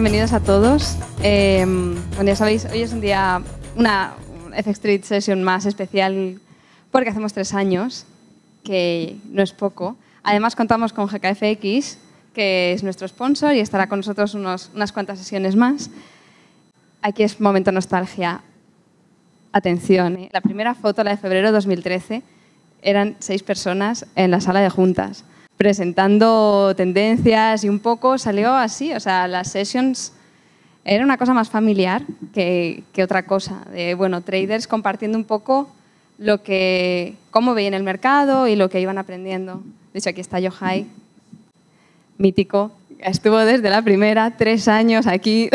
bienvenidos a todos. Eh, ya sabéis, hoy es un día, una FX Street Session más especial porque hacemos tres años, que no es poco. Además, contamos con GKFX, que es nuestro sponsor y estará con nosotros unas cuantas sesiones más. Aquí es momento nostalgia. Atención, ¿eh? la primera foto, la de febrero de 2013, eran seis personas en la sala de juntas presentando tendencias y un poco salió así, o sea, las sessions era una cosa más familiar que, otra cosa, de, bueno, traders compartiendo un poco lo que, cómo veían el mercado y lo que iban aprendiendo. De hecho, aquí está Yohai, mítico, estuvo desde la primera, tres años aquí.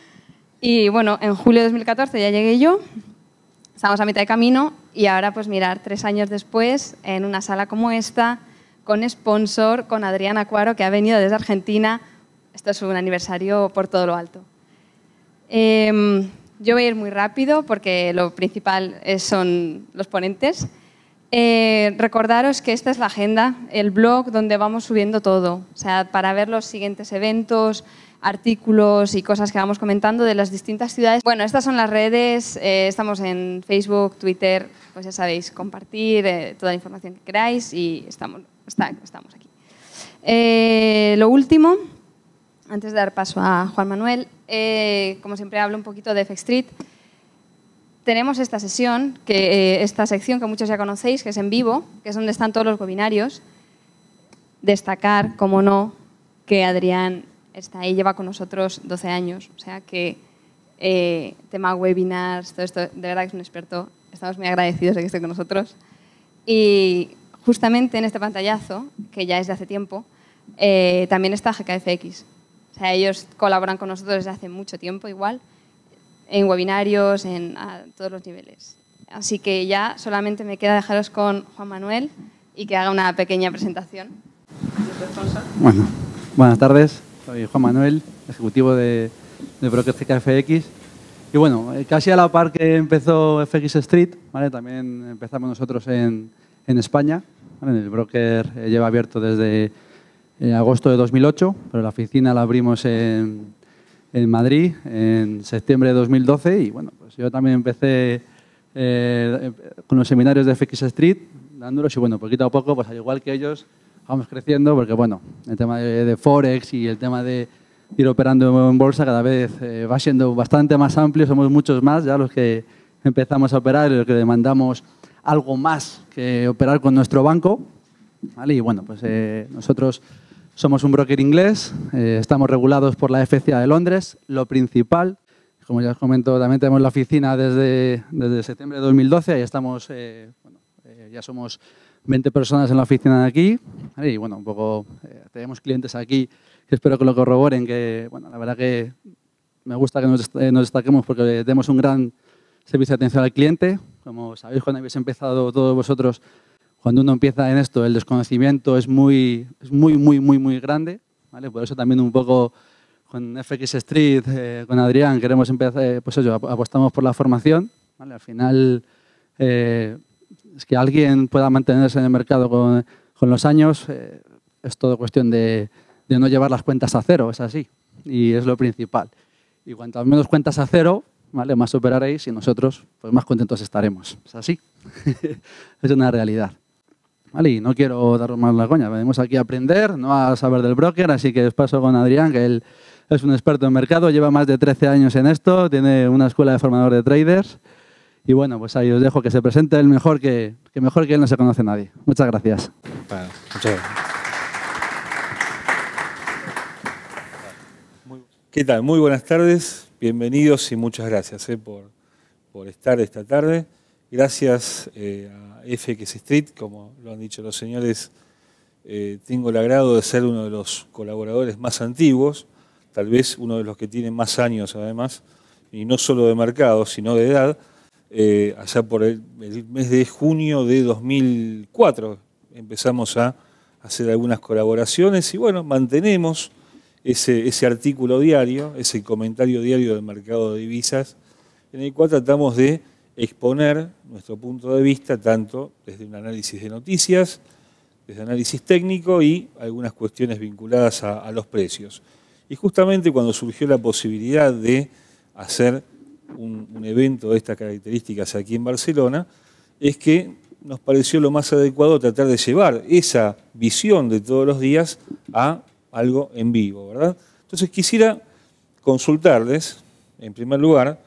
y bueno, en julio de 2014 ya llegué yo, estamos a mitad de camino y ahora pues mirar tres años después en una sala como esta, con sponsor, con Adriana Cuaro, que ha venido desde Argentina. Esto es un aniversario por todo lo alto. Em, yo voy a ir muy rápido porque lo principal son los ponentes. Eh, recordaros que esta es la agenda, el blog donde vamos subiendo todo, o sea, para ver los siguientes eventos, artículos y cosas que vamos comentando de las distintas ciudades. Bueno, estas son las redes, eh, estamos en Facebook, Twitter, pues ya sabéis, compartir eh, toda la información que queráis y estamos, estamos aquí. Eh, lo último, antes de dar paso a Juan Manuel, eh, como siempre hablo un poquito de FXtreet. Tenemos esta sesión, que, eh, esta sección que muchos ya conocéis, que es en vivo, que es donde están todos los webinarios. Destacar, como no, que Adrián está ahí, lleva con nosotros 12 años, o sea que tema webinars, todo esto, de verdad que es un experto. Estamos muy agradecidos de que esté con nosotros. Y justamente en este pantallazo, que ya es de hace tiempo, eh, también está GKFX. O sea, ellos colaboran con nosotros desde hace mucho tiempo igual, en webinarios, en a todos los niveles. Así que ya solamente me queda dejaros con Juan Manuel y que haga una pequeña presentación. Bueno, buenas tardes. Soy Juan Manuel, ejecutivo de, de Broker GKFX. Y bueno, eh, casi a la par que empezó FX Street, ¿vale? también empezamos nosotros en, en España. El broker eh, lleva abierto desde eh, agosto de 2008, pero la oficina la abrimos en, Madrid en septiembre de 2012 y bueno, pues yo también empecé eh, con los seminarios de FX Street, dándolos y bueno, poquito a poco, pues al igual que ellos, vamos creciendo porque bueno, el tema de, Forex y el tema de ir operando en bolsa cada vez va siendo bastante más amplio, somos muchos más ya los que empezamos a operar y los que demandamos algo más que operar con nuestro banco. Y bueno, pues eh, nosotros somos un broker inglés, eh, estamos regulados por la FCA de Londres. Lo principal, como ya os comento, también tenemos la oficina desde, desde septiembre de 2012, ahí estamos, eh, ya somos 20 personas en la oficina de aquí. Y bueno, un poco, tenemos clientes aquí que espero que lo corroboren, que bueno, la verdad que me gusta que nos, nos destaquemos porque tenemos un gran servicio de atención al cliente, como sabéis cuando habéis empezado todos vosotros, cuando uno empieza en esto, el desconocimiento es muy, es muy, muy, muy, muy grande. ¿vale? Por eso también un poco con FX Street, eh, con Adrián, queremos empezar, eh, pues apostamos por la formación. ¿vale? Al final, eh, es que alguien pueda mantenerse en el mercado con, con los años, es todo cuestión de, de no llevar las cuentas a cero, es así. Y es lo principal. Y cuanto menos cuentas a cero, más superaréis y nosotros pues, más contentos estaremos. Es así, es una realidad. ¿Vale? Y no quiero daros más la coña, venimos aquí a aprender, no a saber del broker, así que os paso con Adrián, que él es un experto en mercado, lleva más de 13 años en esto, tiene una escuela de formador de traders. Y bueno, pues ahí os dejo que se presente el mejor que, mejor que él no se conoce nadie. Muchas gracias. muchas gracias. ¿Qué tal? Muy buenas tardes bienvenidos y muchas gracias eh, por, estar esta tarde. Gracias eh, a FX Street, como lo han dicho los señores, eh, tengo el agrado de ser uno de los colaboradores más antiguos, tal vez uno de los que tiene más años además, y no solo de mercado, sino de edad. allá por el mes de junio de 2004 empezamos a hacer algunas colaboraciones y bueno, mantenemos ese, artículo diario, ese comentario diario del mercado de divisas, en el cual tratamos de exponer nuestro punto de vista tanto desde un análisis de noticias, desde análisis técnico y algunas cuestiones vinculadas a, los precios. Y justamente cuando surgió la posibilidad de hacer un, evento de estas características aquí en Barcelona, es que nos pareció lo más adecuado tratar de llevar esa visión de todos los días a algo en vivo, ¿verdad? Entonces quisiera consultarles, en primer lugar,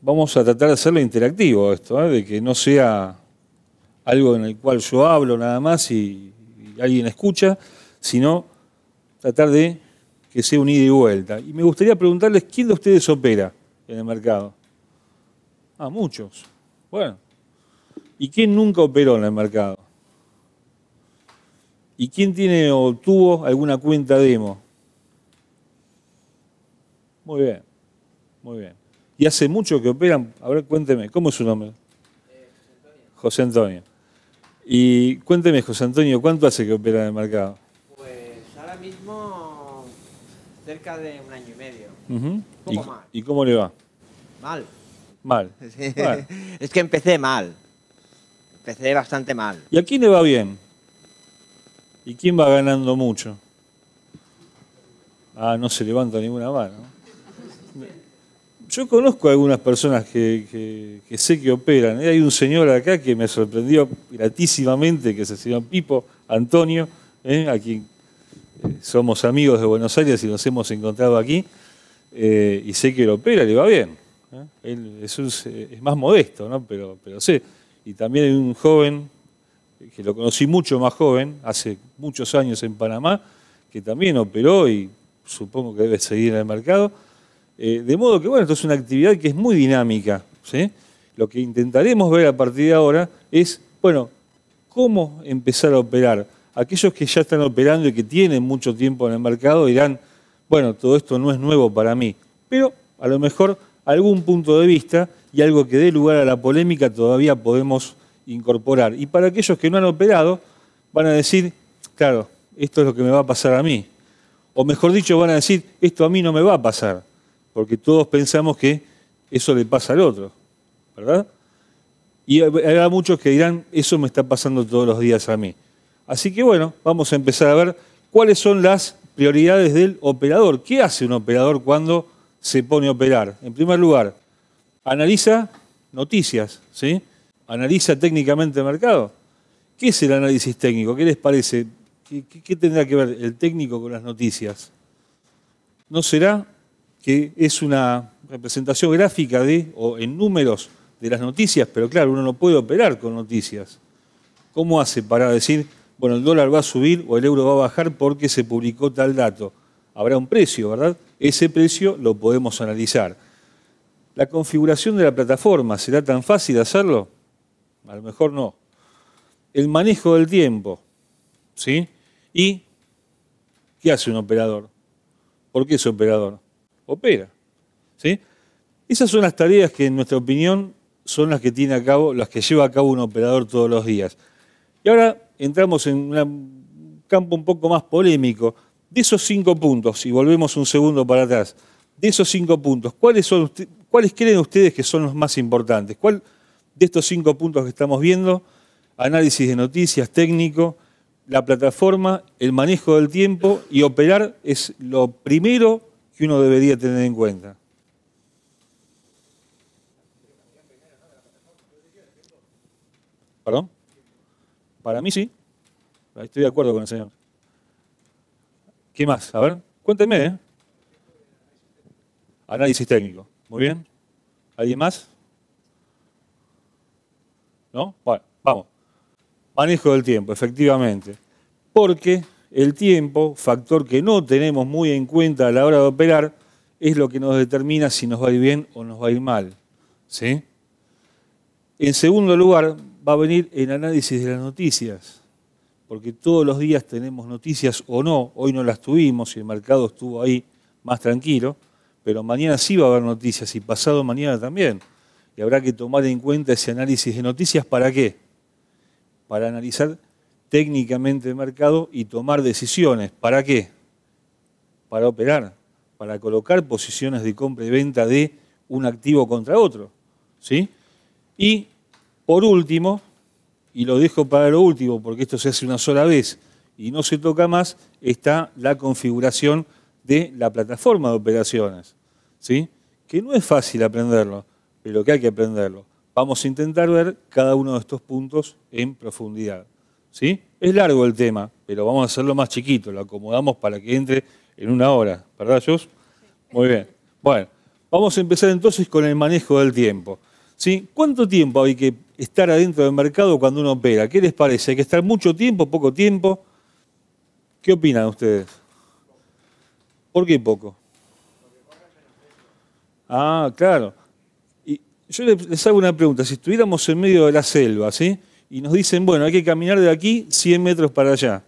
vamos a tratar de hacerlo interactivo esto, ¿eh? de que no sea algo en el cual yo hablo nada más y, y alguien escucha, sino tratar de que sea un ida y vuelta. Y me gustaría preguntarles quién de ustedes opera en el mercado. Ah, muchos. Bueno. ¿Y quién nunca operó en el mercado? ¿Y quién tiene o tuvo alguna cuenta demo? Muy bien, muy bien. ¿Y hace mucho que operan? A ver, cuénteme, ¿cómo es su nombre? José eh, Antonio. José Antonio. Y cuénteme, José Antonio, ¿cuánto hace que opera en el mercado? Pues ahora mismo cerca de un año y medio. ¿Y, cómo le va? Mal. mal. Es que empecé mal. Empecé bastante mal. ¿Y a quién le va bien? ¿Y quién va ganando mucho? Ah, no se levanta ninguna mano. Yo conozco a algunas personas que, sé que operan. Hay un señor acá que me sorprendió gratísimamente, que es el señor Pipo Antonio, ¿eh? a quien eh, somos amigos de Buenos Aires y nos hemos encontrado aquí, eh, y sé que lo opera, le va bien. Él es, más modesto, ¿no? pero, sé. Y también hay un joven que lo conocí mucho más joven, hace muchos años en Panamá, que también operó y supongo que debe seguir en el mercado. Eh, de modo que, bueno, esto es una actividad que es muy dinámica. Lo que intentaremos ver a partir de ahora es, bueno, cómo empezar a operar. Aquellos que ya están operando y que tienen mucho tiempo en el mercado dirán, bueno, todo esto no es nuevo para mí, pero a lo mejor algún punto de vista y algo que dé lugar a la polémica todavía podemos incorporar. Y para aquellos que no han operado, van a decir, claro, esto es lo que me va a pasar a mí. O mejor dicho, van a decir, esto a mí no me va a pasar, porque todos pensamos que eso le pasa al otro, ¿verdad? Y habrá muchos que dirán, eso me está pasando todos los días a mí. Así que bueno, vamos a empezar a ver cuáles son las prioridades del operador. ¿Qué hace un operador cuando se pone a operar? En primer lugar, analiza noticias, ¿sí? analiza técnicamente el mercado. ¿Qué es el análisis técnico? ¿Qué les parece? ¿Qué, tendrá que ver el técnico con las noticias? ¿No será que es una representación gráfica de, o en números, de las noticias? Pero claro, uno no puede operar con noticias. ¿Cómo hace para decir, bueno, el dólar va a subir o el euro va a bajar porque se publicó tal dato? Habrá un precio, ¿verdad? Ese precio lo podemos analizar. ¿La configuración de la plataforma será tan fácil de hacerlo? a lo mejor no. El manejo del tiempo, ¿sí? Y ¿qué hace un operador? ¿Por qué es operador? Opera, ¿sí? Esas son las tareas que, en nuestra opinión, son las que tiene a cabo, las que lleva a cabo un operador todos los días. Y ahora entramos en un campo un poco más polémico. De esos cinco puntos, y volvemos un segundo para atrás, de esos cinco puntos, ¿cuáles, ¿cuáles creen ustedes que son los más importantes? ¿Cuál, de estos cinco puntos que estamos viendo, análisis de noticias, técnico, la plataforma, el manejo del tiempo y operar es lo primero que uno debería tener en cuenta. ¿Perdón? Para mí sí. Estoy de acuerdo con el señor. ¿Qué más? A ver, cuéntenme. ¿eh? Análisis técnico. Muy bien. ¿Alguien más? ¿no? Bueno, vamos. Manejo del tiempo, efectivamente. Porque el tiempo, factor que no tenemos muy en cuenta a la hora de operar, es lo que nos determina si nos va a ir bien o nos va a ir mal. ¿Sí? En segundo lugar, va a venir el análisis de las noticias, porque todos los días tenemos noticias o no, hoy no las tuvimos y el mercado estuvo ahí más tranquilo, pero mañana sí va a haber noticias y pasado mañana también y habrá que tomar en cuenta ese análisis de noticias. ¿Para qué? Para analizar técnicamente el mercado y tomar decisiones. ¿Para qué? Para operar, para colocar posiciones de compra y venta de un activo contra otro. ¿sí? Y por último, y lo dejo para lo último porque esto se hace una sola vez y no se toca más, está la configuración de la plataforma de operaciones. ¿sí? Que no es fácil aprenderlo pero que hay que aprenderlo. Vamos a intentar ver cada uno de estos puntos en profundidad. ¿sí? Es largo el tema, pero vamos a hacerlo más chiquito, lo acomodamos para que entre en una hora, ¿verdad, Jos? Muy bien. Bueno, vamos a empezar entonces con el manejo del tiempo. ¿sí? ¿Cuánto tiempo hay que estar adentro del mercado cuando uno opera? ¿Qué les parece? ¿Hay que estar mucho tiempo, poco tiempo? ¿Qué opinan ustedes? ¿Por qué poco? Ah, claro. Yo les hago una pregunta. Si estuviéramos en medio de la selva, ¿sí? Y nos dicen, bueno, hay que caminar de aquí 100 metros para allá.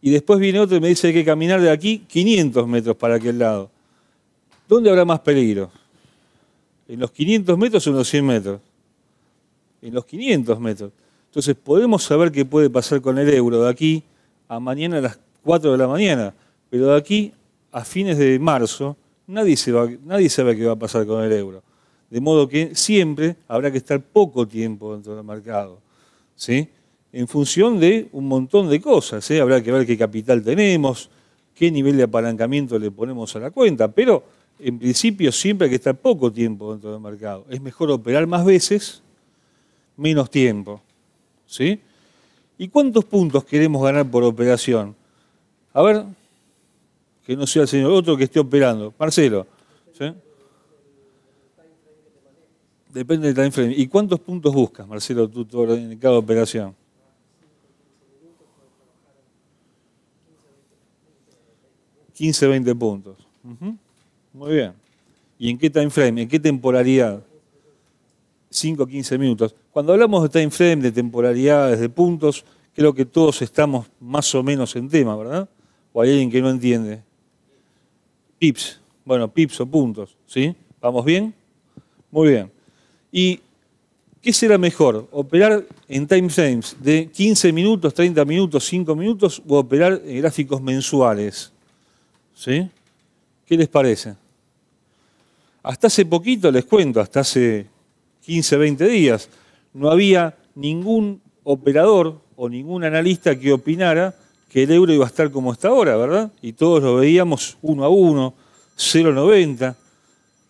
Y después viene otro y me dice, hay que caminar de aquí 500 metros para aquel lado. ¿Dónde habrá más peligro? ¿En los 500 metros o en los 100 metros? En los 500 metros. Entonces, podemos saber qué puede pasar con el euro de aquí a mañana a las 4 de la mañana, pero de aquí a fines de marzo nadie sabe qué va a pasar con el euro de modo que siempre habrá que estar poco tiempo dentro del mercado, ¿sí? en función de un montón de cosas. ¿eh? Habrá que ver qué capital tenemos, qué nivel de apalancamiento le ponemos a la cuenta, pero en principio siempre hay que estar poco tiempo dentro del mercado. Es mejor operar más veces, menos tiempo. ¿sí? ¿Y cuántos puntos queremos ganar por operación? A ver, que no sea el señor otro que esté operando. Marcelo. Depende del time frame. ¿Y cuántos puntos buscas, Marcelo, tú en cada operación? ¿15, 20 puntos? Muy bien. ¿Y en qué time frame? ¿En qué temporalidad? 5, 15 minutos. Cuando hablamos de time frame, de temporalidades, de puntos, creo que todos estamos más o menos en tema, ¿verdad? ¿O hay alguien que no entiende? Pips. Bueno, pips o puntos, ¿sí? ¿Vamos bien? Muy bien. ¿Y qué será mejor? ¿Operar en time frames de 15 minutos, 30 minutos, 5 minutos o operar en eh, gráficos mensuales? ¿Sí? ¿Qué les parece? Hasta hace poquito, les cuento, hasta hace 15, 20 días, no había ningún operador o ningún analista que opinara que el euro iba a estar como está ahora, ¿verdad? Y todos lo veíamos uno a uno, 0,90,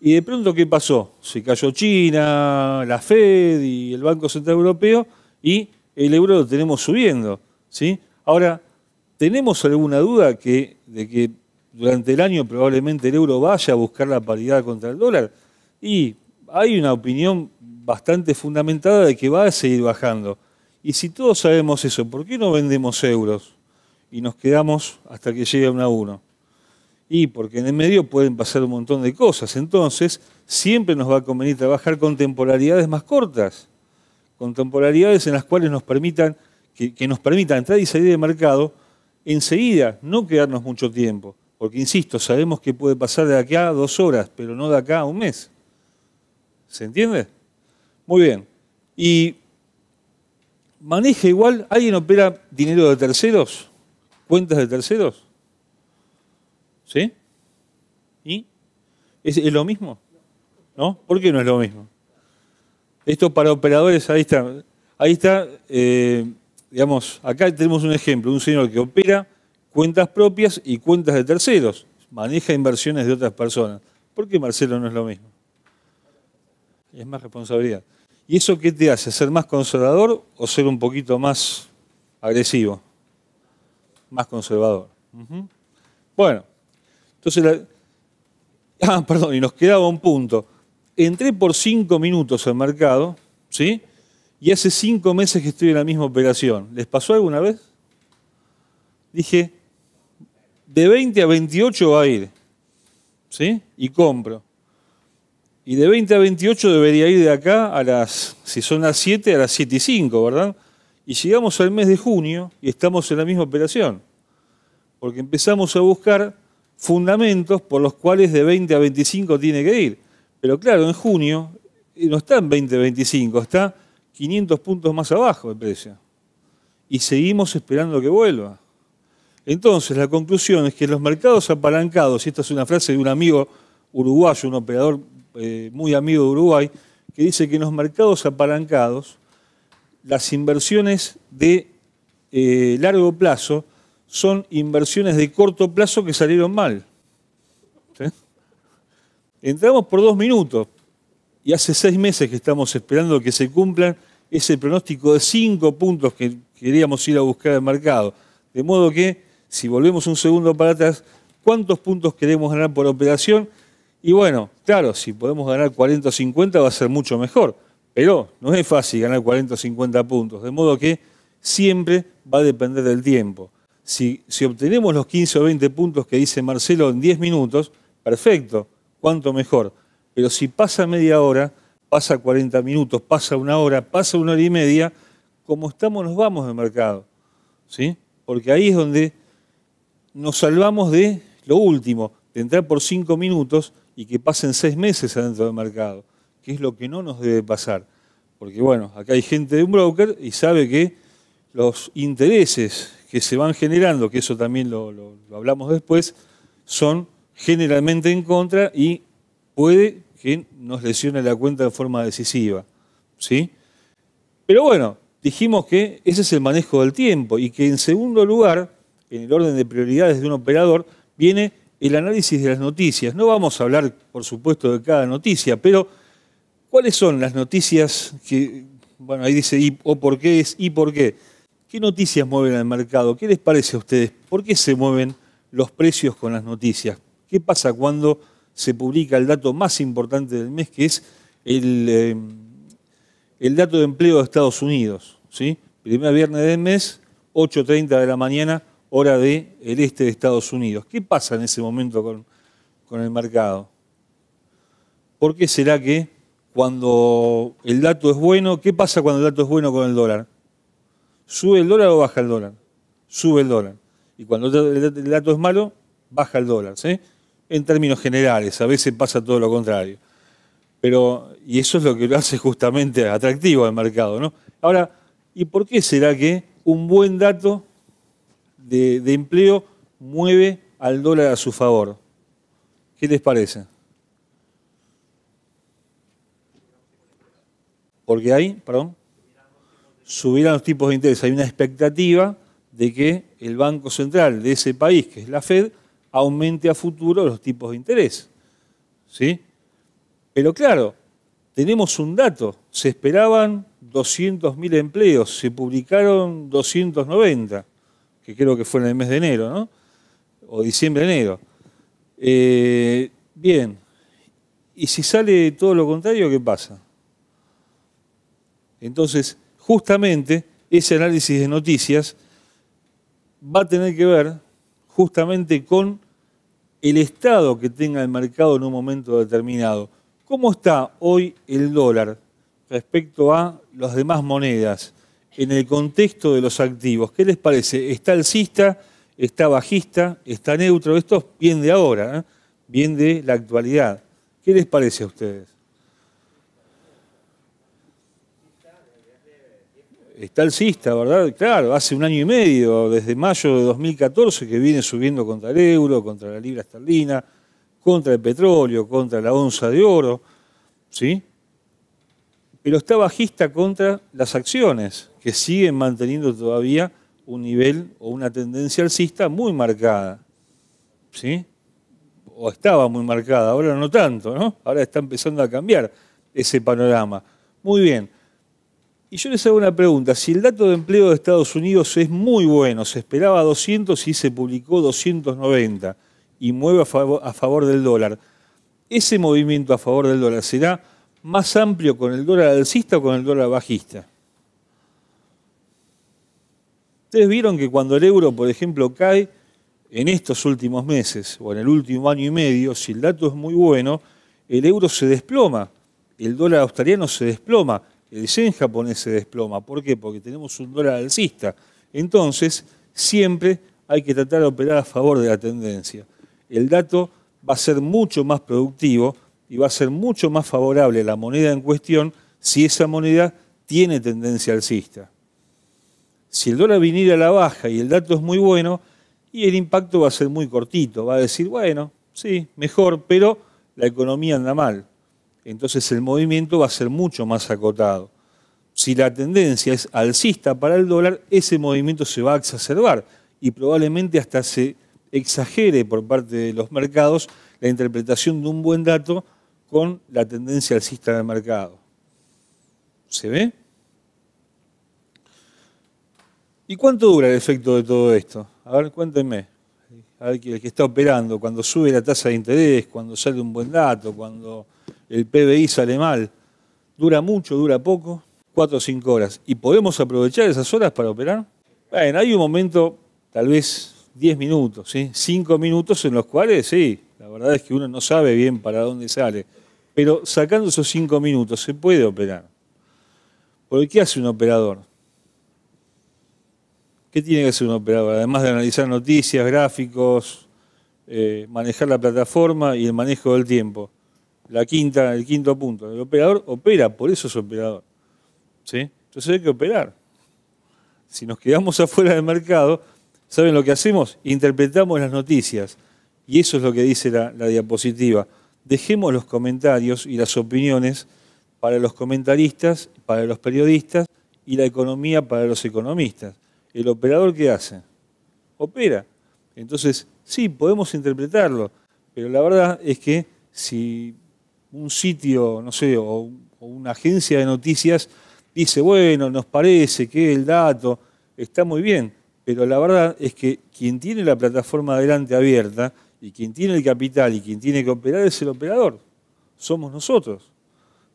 y de pronto, ¿qué pasó? Se cayó China, la Fed y el Banco Central Europeo y el euro lo tenemos subiendo. ¿sí? Ahora, ¿tenemos alguna duda que, de que durante el año probablemente el euro vaya a buscar la paridad contra el dólar? Y hay una opinión bastante fundamentada de que va a seguir bajando. Y si todos sabemos eso, ¿por qué no vendemos euros y nos quedamos hasta que llegue a una 1? Y porque en el medio pueden pasar un montón de cosas. Entonces, siempre nos va a convenir trabajar con temporalidades más cortas, con temporalidades en las cuales nos permitan, que, nos permitan entrar y salir de mercado enseguida, no quedarnos mucho tiempo. Porque, insisto, sabemos que puede pasar de acá a dos horas, pero no de acá a un mes. ¿Se entiende? Muy bien. Y maneja igual, ¿alguien opera dinero de terceros? ¿Cuentas de terceros? ¿Sí? ¿Y? ¿Es, lo mismo? ¿No? ¿Por qué no es lo mismo? Esto para operadores, ahí está. Ahí está, eh, digamos, acá tenemos un ejemplo, un señor que opera cuentas propias y cuentas de terceros, maneja inversiones de otras personas. ¿Por qué Marcelo no es lo mismo? Es más responsabilidad. ¿Y eso qué te hace? ¿Ser más conservador o ser un poquito más agresivo? Más conservador. Bueno, entonces, ah, perdón, y nos quedaba un punto. Entré por cinco minutos al mercado, ¿sí? Y hace cinco meses que estoy en la misma operación. ¿Les pasó alguna vez? Dije, de 20 a 28 va a ir, ¿sí? Y compro. Y de 20 a 28 debería ir de acá a las, si son las 7, a las 7 y 5, ¿verdad? Y llegamos al mes de junio y estamos en la misma operación. Porque empezamos a buscar fundamentos por los cuales de 20 a 25 tiene que ir. Pero claro, en junio no está en 20 a 25, está 500 puntos más abajo el precio. Y seguimos esperando que vuelva. Entonces, la conclusión es que los mercados apalancados, y esta es una frase de un amigo uruguayo, un operador eh, muy amigo de Uruguay, que dice que en los mercados apalancados, las inversiones de eh, largo plazo son inversiones de corto plazo que salieron mal. Entramos por dos minutos y hace seis meses que estamos esperando que se cumplan ese pronóstico de cinco puntos que queríamos ir a buscar el mercado. De modo que, si volvemos un segundo para atrás, ¿cuántos puntos queremos ganar por operación? Y bueno, claro, si podemos ganar 40 o 50 va a ser mucho mejor, pero no es fácil ganar 40 o 50 puntos, de modo que siempre va a depender del tiempo. Si, obtenemos los 15 o 20 puntos que dice Marcelo en 10 minutos, perfecto, ¿cuánto mejor. Pero si pasa media hora, pasa 40 minutos, pasa una hora, pasa una hora y media, como estamos nos vamos del mercado. ¿sí? Porque ahí es donde nos salvamos de lo último, de entrar por 5 minutos y que pasen 6 meses adentro del mercado, que es lo que no nos debe pasar. Porque bueno, acá hay gente de un broker y sabe que los intereses que se van generando, que eso también lo, hablamos después, son generalmente en contra y puede que nos lesione la cuenta de forma decisiva. ¿sí? Pero bueno, dijimos que ese es el manejo del tiempo y que en segundo lugar, en el orden de prioridades de un operador, viene el análisis de las noticias. No vamos a hablar, por supuesto, de cada noticia, pero ¿cuáles son las noticias que, bueno, ahí dice, y, o por qué es y por qué? ¿Qué noticias mueven al mercado? ¿Qué les parece a ustedes? ¿Por qué se mueven los precios con las noticias? ¿Qué pasa cuando se publica el dato más importante del mes, que es el, eh, dato de empleo de Estados Unidos? ¿sí? Primer viernes del mes, 8.30 de la mañana, hora del este de Estados Unidos. ¿Qué pasa en ese momento con el mercado? ¿Por qué será que cuando el dato es bueno, qué pasa cuando el dato es bueno con el dólar? ¿Sube el dólar o baja el dólar? Sube el dólar. Y cuando el dato es malo, baja el dólar. En términos generales, a veces pasa todo lo contrario. Pero, y eso es lo que lo hace justamente atractivo al mercado. ¿no? Ahora, ¿y por qué será que un buen dato de, de empleo mueve al dólar a su favor? ¿Qué les parece? Porque hay, perdón. Subirán los tipos de interés. Hay una expectativa de que el Banco Central de ese país, que es la Fed, aumente a futuro los tipos de interés. ¿Sí? Pero claro, tenemos un dato. Se esperaban 200.000 empleos, se publicaron 290, que creo que fue en el mes de enero, ¿no? O diciembre-enero. Eh, bien, y si sale todo lo contrario, ¿qué pasa? Entonces, justamente ese análisis de noticias va a tener que ver justamente con el estado que tenga el mercado en un momento determinado. ¿Cómo está hoy el dólar respecto a las demás monedas en el contexto de los activos? ¿Qué les parece? ¿Está alcista? ¿Está bajista? ¿Está neutro? Esto viene bien de ahora, ¿eh? viene bien de la actualidad. ¿Qué les parece a ustedes? está alcista, ¿verdad? Claro, hace un año y medio, desde mayo de 2014, que viene subiendo contra el euro, contra la libra esterlina, contra el petróleo, contra la onza de oro, ¿sí? Pero está bajista contra las acciones, que siguen manteniendo todavía un nivel o una tendencia alcista muy marcada, ¿sí? O estaba muy marcada, ahora no tanto, ¿no? Ahora está empezando a cambiar ese panorama. Muy bien. Y yo les hago una pregunta, si el dato de empleo de Estados Unidos es muy bueno, se esperaba 200 y se publicó 290 y mueve a favor, del dólar, ¿ese movimiento a favor del dólar será más amplio con el dólar alcista o con el dólar bajista? Ustedes vieron que cuando el euro, por ejemplo, cae en estos últimos meses o en el último año y medio, si el dato es muy bueno, el euro se desploma, el dólar australiano se desploma el eh, yen japonés se desploma. ¿Por qué? Porque tenemos un dólar alcista. Entonces, siempre hay que tratar de operar a favor de la tendencia. El dato va a ser mucho más productivo y va a ser mucho más favorable a la moneda en cuestión si esa moneda tiene tendencia alcista. Si el dólar viniera a la baja y el dato es muy bueno, y el impacto va a ser muy cortito, va a decir, bueno, sí, mejor, pero la economía anda mal entonces el movimiento va a ser mucho más acotado. Si la tendencia es alcista para el dólar, ese movimiento se va a exacerbar y probablemente hasta se exagere por parte de los mercados la interpretación de un buen dato con la tendencia alcista del mercado. ¿Se ve? ¿Y cuánto dura el efecto de todo esto? A ver, cuéntenme. A ver, el que está operando, cuando sube la tasa de interés, cuando sale un buen dato, cuando el PBI sale mal, dura mucho, dura poco, 4 o 5 horas. ¿Y podemos aprovechar esas horas para operar? hay un momento, tal vez 10 minutos, cinco 5 minutos en los cuales, sí, la verdad es que uno no sabe bien para dónde sale. Pero sacando esos 5 minutos se puede operar. ¿Por ¿qué hace un operador? ¿Qué tiene que hacer un operador? Además de analizar noticias, gráficos, eh, manejar la plataforma y el manejo del tiempo la quinta, el quinto punto. El operador opera, por eso es operador. ¿Sí? Entonces hay que operar. Si nos quedamos afuera del mercado, ¿saben lo que hacemos? Interpretamos las noticias. Y eso es lo que dice la, la diapositiva. Dejemos los comentarios y las opiniones para los comentaristas, para los periodistas y la economía para los economistas. ¿El operador qué hace? Opera. Entonces, sí, podemos interpretarlo, pero la verdad es que si un sitio, no sé, o, una agencia de noticias dice, bueno, nos parece que el dato está muy bien, pero la verdad es que quien tiene la plataforma adelante abierta y quien tiene el capital y quien tiene que operar es el operador, somos nosotros.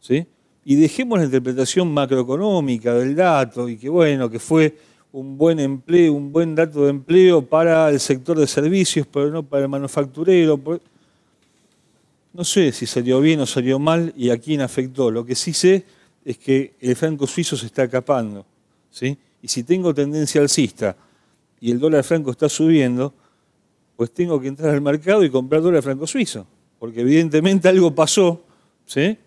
¿sí? Y dejemos la interpretación macroeconómica del dato y que bueno, que fue un buen empleo, un buen dato de empleo para el sector de servicios, pero no para el manufacturero. No sé si salió bien o salió mal y a quién afectó. Lo que sí sé es que el franco suizo se está capando. ¿sí? Y si tengo tendencia alcista y el dólar franco está subiendo, pues tengo que entrar al mercado y comprar dólar franco suizo. Porque evidentemente algo pasó, ¿sí?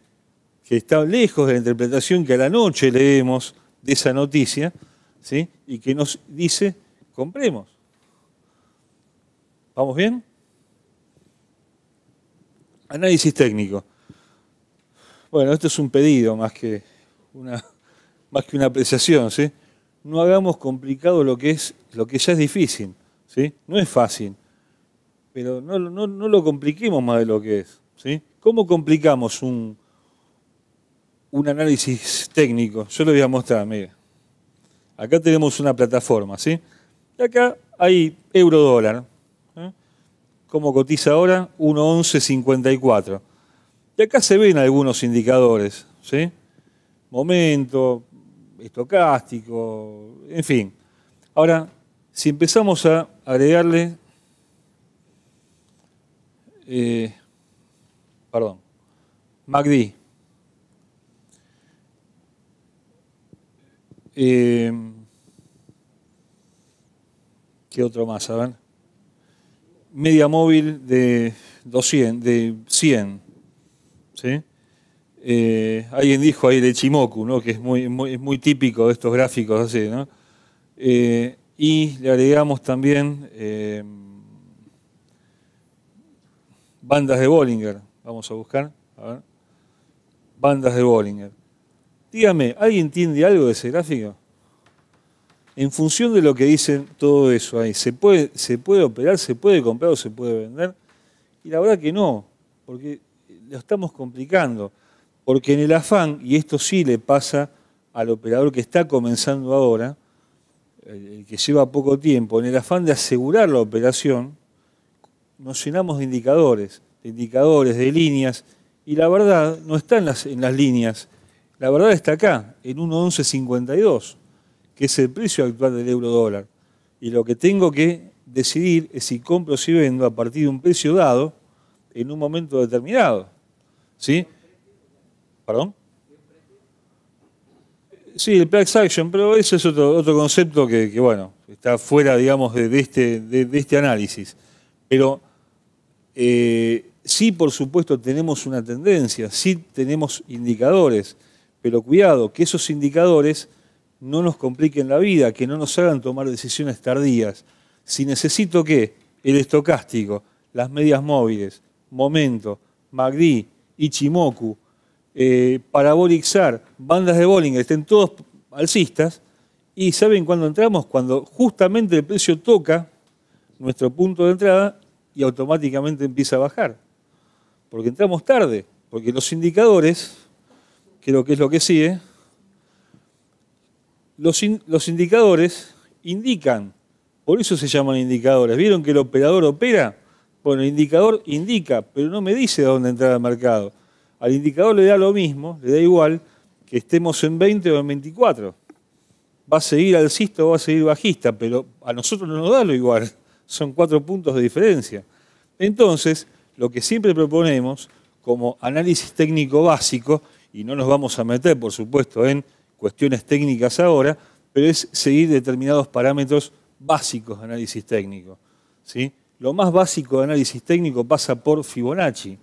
que está lejos de la interpretación que a la noche leemos de esa noticia, ¿sí? y que nos dice, compremos. ¿Vamos bien? Análisis técnico. Bueno, esto es un pedido más que una, más que una apreciación, ¿sí? No hagamos complicado lo que, es, lo que ya es difícil, ¿sí? No es fácil, pero no, lo compliquemos más de lo que es, ¿sí? ¿Cómo complicamos un, un análisis técnico? Yo lo voy a mostrar, mire. Acá tenemos una plataforma, ¿sí? Y acá hay euro-dólar, ¿Cómo cotiza ahora? 1.1154. Y acá se ven algunos indicadores, ¿sí? Momento, estocástico, en fin. Ahora, si empezamos a agregarle... Eh, perdón, MACD. Eh, ¿Qué otro más? A ver media móvil de 200, de 100. ¿sí? Eh, alguien dijo ahí de Chimoku, ¿no? que es muy, típico de estos gráficos así. ¿no? Eh, y le agregamos también eh, bandas de Bollinger. Vamos a buscar. Bandas de Bollinger. Dígame, ¿alguien entiende algo de ese gráfico? en función de lo que dicen todo eso ahí, ¿se puede, ¿se puede operar, se puede comprar o se puede vender? Y la verdad que no, porque lo estamos complicando. Porque en el afán, y esto sí le pasa al operador que está comenzando ahora, que lleva poco tiempo, en el afán de asegurar la operación, nos llenamos de indicadores, de indicadores, de líneas, y la verdad no está las, en las líneas, la verdad está acá, en 1.11.52 que es el precio actual del euro dólar. Y lo que tengo que decidir es si compro o si vendo a partir de un precio dado en un momento determinado. ¿Sí? ¿Perdón? Sí, el price action, pero ese es otro, concepto que, bueno, está fuera, digamos, de, este, este análisis. Pero eh, sí, por supuesto, tenemos una tendencia, sí tenemos indicadores, pero cuidado, que esos indicadores no nos compliquen la vida, que no nos hagan tomar decisiones tardías. Si necesito que el estocástico, las medias móviles, Momento, Magdi, Ichimoku, eh, Parabolic bandas de Bollinger, estén todos alcistas, y ¿saben cuándo entramos? Cuando justamente el precio toca nuestro punto de entrada y automáticamente empieza a bajar. Porque entramos tarde, porque los indicadores, creo que es lo que sigue, los, indicadores indican, por eso se llaman indicadores. ¿Vieron que el operador opera? Bueno, el indicador indica, pero no me dice dónde entrar al mercado. Al indicador le da lo mismo, le da igual que estemos en 20 o en 24. Va a seguir alcista o va a seguir bajista, pero a nosotros no nos da lo igual. Son cuatro puntos de diferencia. Entonces, lo que siempre proponemos como análisis técnico básico, y no nos vamos a meter, por supuesto, en cuestiones técnicas ahora, pero es seguir determinados parámetros básicos de análisis técnico. ¿sí? Lo más básico de análisis técnico pasa por Fibonacci.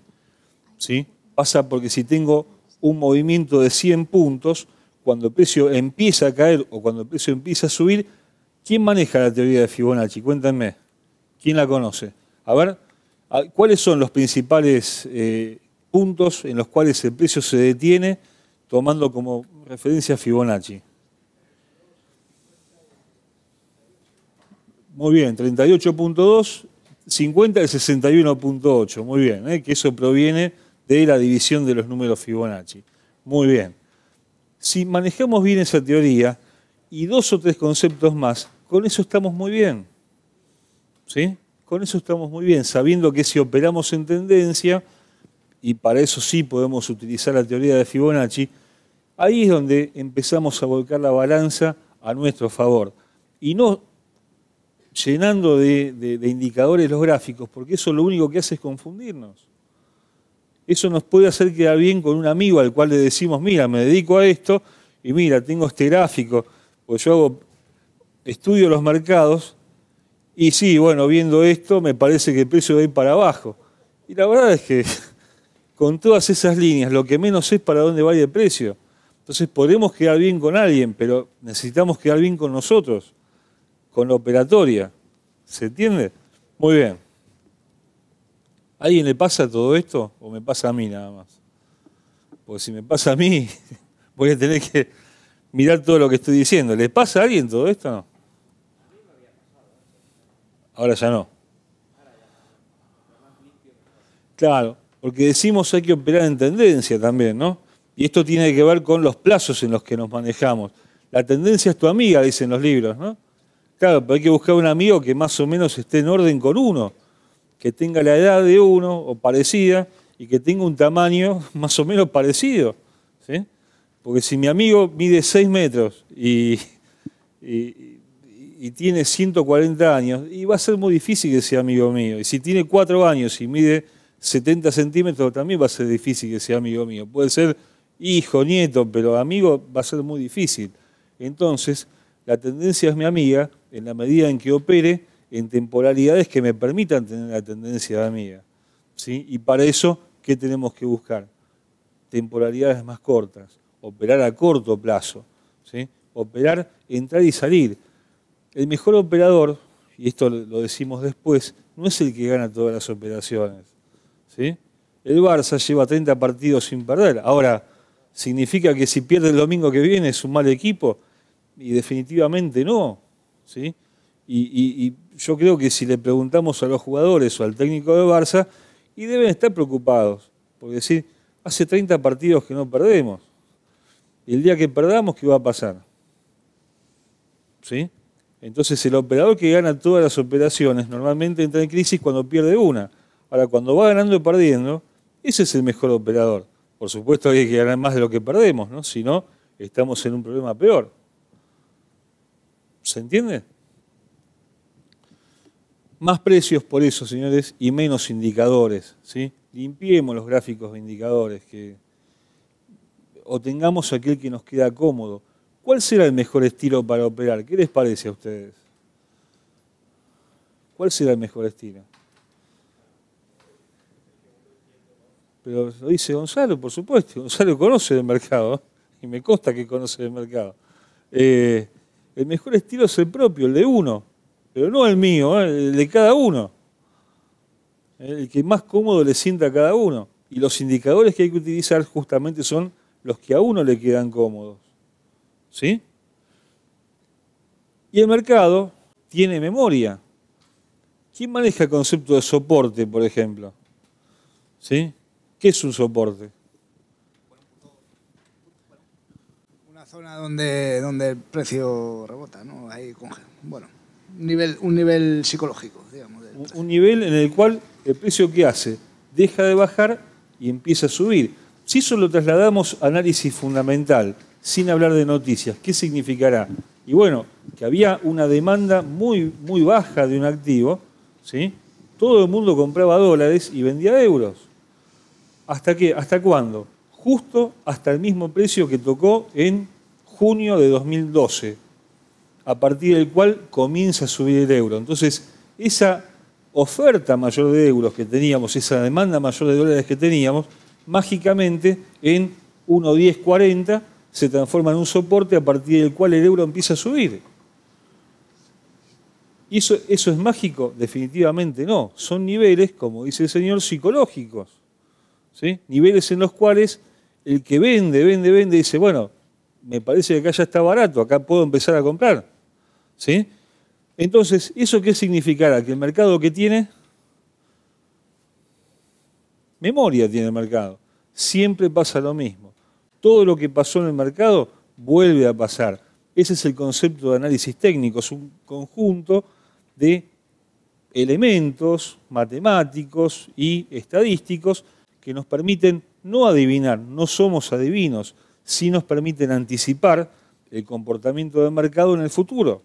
¿sí? Pasa porque si tengo un movimiento de 100 puntos, cuando el precio empieza a caer o cuando el precio empieza a subir, ¿quién maneja la teoría de Fibonacci? Cuéntenme. ¿Quién la conoce? A ver, ah, ¿cuáles son los principales eh, puntos en los cuales el precio se detiene tomando como Referencia a Fibonacci. Muy bien, 38.2, 50 y 61.8, muy bien, ¿eh? que eso proviene de la división de los números Fibonacci. Muy bien. Si manejamos bien esa teoría y dos o tres conceptos más, con eso estamos muy bien. ¿Sí? Con eso estamos muy bien, sabiendo que si operamos en tendencia, y para eso sí podemos utilizar la teoría de Fibonacci, Ahí es donde empezamos a volcar la balanza a nuestro favor. Y no llenando de, indicadores los gráficos, porque eso lo único que hace es confundirnos. Eso nos puede hacer quedar bien con un amigo al cual le decimos, mira, me dedico a esto y mira, tengo este gráfico, pues yo hago, estudio los mercados y sí, bueno, viendo esto me parece que el precio va a ir para abajo. Y la verdad es que con todas esas líneas lo que menos es para dónde va el precio. Entonces podemos quedar bien con alguien, pero necesitamos quedar bien con nosotros, con la operatoria. ¿Se entiende? Muy bien. ¿A alguien le pasa todo esto o me pasa a mí nada más? Porque si me pasa a mí, voy a tener que mirar todo lo que estoy diciendo. ¿Le pasa a alguien todo esto o no? Ahora ya no. Claro, porque decimos hay que operar en tendencia también, ¿no? Y esto tiene que ver con los plazos en los que nos manejamos. La tendencia es tu amiga, dicen los libros, ¿no? Claro, pero hay que buscar un amigo que más o menos esté en orden con uno, que tenga la edad de uno o parecida y que tenga un tamaño más o menos parecido. ¿sí? Porque si mi amigo mide 6 metros y, y, tiene 140 años, y va a ser muy difícil que sea amigo mío. Y si tiene 4 años y mide 70 centímetros, también va a ser difícil que sea amigo mío. Puede ser hijo, nieto, pero amigo va a ser muy difícil. Entonces, la tendencia es mi amiga en la medida en que opere en temporalidades que me permitan tener la tendencia de amiga. ¿sí? Y para eso, ¿qué tenemos que buscar? Temporalidades más cortas, operar a corto plazo, ¿sí? operar, entrar y salir. El mejor operador, y esto lo decimos después, no es el que gana todas las operaciones. ¿sí? El Barça lleva 30 partidos sin perder. Ahora, significa que si pierde el domingo que viene es un mal equipo, y definitivamente no. ¿sí? Y, yo creo que si le preguntamos a los jugadores o al técnico de Barça, y deben estar preocupados, porque decir, hace 30 partidos que no perdemos, y el día que perdamos, ¿qué va a pasar? ¿Sí? Entonces el operador que gana todas las operaciones normalmente entra en crisis cuando pierde una. Ahora, cuando va ganando y perdiendo, ese es el mejor operador. Por supuesto hay que ganar más de lo que perdemos, ¿no? Si no, estamos en un problema peor. ¿Se entiende? Más precios por eso, señores, y menos indicadores. Limpiemos los gráficos de indicadores que, o tengamos aquel que nos queda cómodo. ¿Cuál será el mejor estilo para operar? ¿Qué les parece a ustedes? ¿Cuál será el mejor estilo? Pero lo dice Gonzalo, por supuesto. Gonzalo conoce el mercado y me consta que conoce el mercado. Eh, el mejor estilo es el propio, el de uno, pero no el mío, eh, el de cada uno. El que más cómodo le sienta a cada uno. Y los indicadores que hay que utilizar justamente son los que a uno le quedan cómodos. ¿Sí? Y el mercado tiene memoria. ¿Quién maneja el concepto de soporte, por ejemplo? ¿Sí? ¿Qué es un soporte? Una zona donde, donde el precio rebota, ¿no? Ahí bueno, un nivel, un nivel psicológico, digamos. un nivel en el cual el precio que hace deja de bajar y empieza a subir. Si eso lo trasladamos a análisis fundamental, sin hablar de noticias, ¿qué significará? Y bueno, que había una demanda muy, muy baja de un activo, ¿sí? todo el mundo compraba dólares y vendía euros. ¿Hasta qué? ¿Hasta cuándo? Justo hasta el mismo precio que tocó en junio de 2012, a partir del cual comienza a subir el euro. Entonces, esa oferta mayor de euros que teníamos, esa demanda mayor de dólares que teníamos, mágicamente en 1.1040 se transforma en un soporte a partir del cual el euro empieza a subir. ¿Y eso, eso es mágico? Definitivamente no. Son niveles, como dice el señor, psicológicos. Niveles en los cuales el que vende, vende, vende, dice, bueno, me parece que acá ya está barato, acá puedo empezar a comprar. ¿Sí? Entonces, ¿eso qué significará? Que el mercado que tiene, memoria tiene el mercado. Siempre pasa lo mismo. Todo lo que pasó en el mercado vuelve a pasar. Ese es el concepto de análisis técnico, es un conjunto de elementos matemáticos y estadísticos que nos permiten no adivinar, no somos adivinos, si nos permiten anticipar el comportamiento del mercado en el futuro.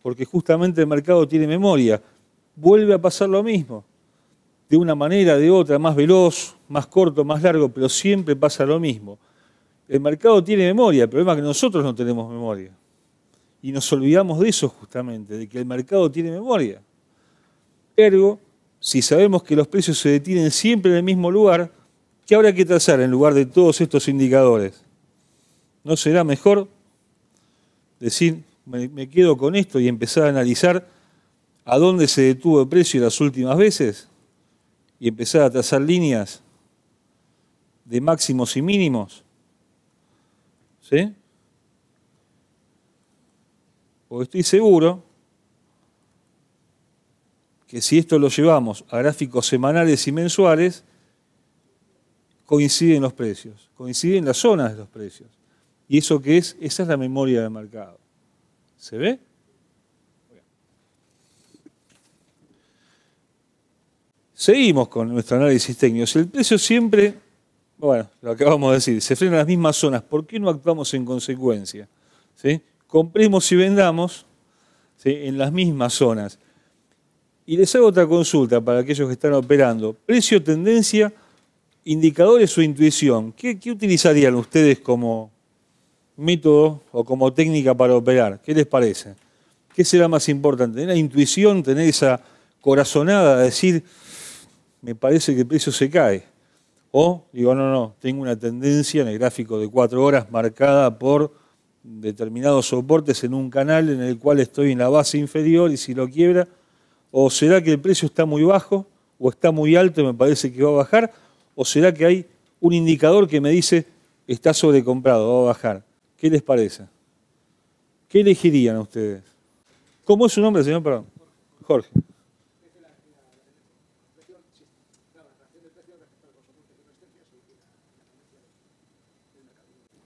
Porque justamente el mercado tiene memoria. Vuelve a pasar lo mismo. De una manera, de otra, más veloz, más corto, más largo, pero siempre pasa lo mismo. El mercado tiene memoria, el problema es que nosotros no tenemos memoria. Y nos olvidamos de eso justamente, de que el mercado tiene memoria. Ergo, si sabemos que los precios se detienen siempre en el mismo lugar, ¿qué habrá que trazar en lugar de todos estos indicadores? ¿No será mejor decir, me, quedo con esto y empezar a analizar a dónde se detuvo el precio las últimas veces? Y empezar a trazar líneas de máximos y mínimos. ¿Sí? Porque estoy seguro que si esto lo llevamos a gráficos semanales y mensuales, coinciden los precios, coinciden las zonas de los precios. ¿Y eso que es? Esa es la memoria del mercado. ¿Se ve? Seguimos con nuestro análisis técnico. Si el precio siempre, bueno, lo acabamos de decir, se frena en las mismas zonas, ¿por qué no actuamos en consecuencia? ¿Sí? Compremos y vendamos en las mismas zonas. Y les hago otra consulta para aquellos que están operando. Precio, tendencia, indicadores o intuición. ¿Qué, utilizarían ustedes como método o como técnica para operar? ¿Qué les parece? ¿Qué será más importante? ¿Tener la intuición, tener esa corazonada de decir, me parece que el precio se cae? O digo, no, no, tengo una tendencia en el gráfico de cuatro horas marcada por determinados soportes en un canal en el cual estoy en la base inferior y si lo quiebra ¿O será que el precio está muy bajo o está muy alto y me parece que va a bajar? ¿O será que hay un indicador que me dice está sobrecomprado, va a bajar? ¿Qué les parece? ¿Qué elegirían ustedes? ¿Cómo es su nombre, señor? Jorge.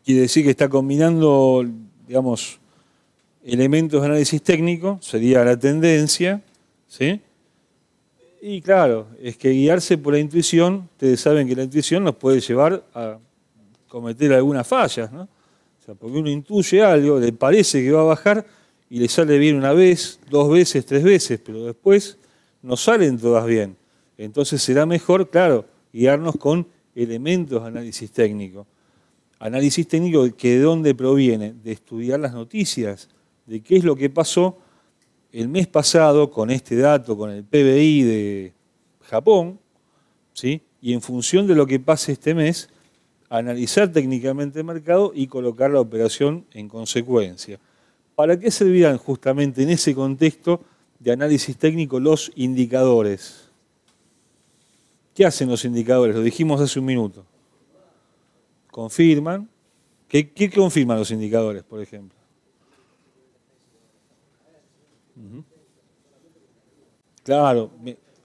Quiere decir que está combinando, digamos, elementos de análisis técnico, sería la tendencia, ¿Sí? Y claro, es que guiarse por la intuición, ustedes saben que la intuición nos puede llevar a cometer algunas fallas, ¿no? O sea, porque uno intuye algo, le parece que va a bajar y le sale bien una vez, dos veces, tres veces, pero después no salen todas bien. Entonces será mejor, claro, guiarnos con elementos de análisis técnico. Análisis técnico que de dónde proviene, de estudiar las noticias, de qué es lo que pasó el mes pasado con este dato, con el PBI de Japón, ¿sí? y en función de lo que pase este mes, analizar técnicamente el mercado y colocar la operación en consecuencia. ¿Para qué servirán justamente en ese contexto de análisis técnico los indicadores? ¿Qué hacen los indicadores? Lo dijimos hace un minuto. Confirman. qué confirman los indicadores, por ejemplo? Claro,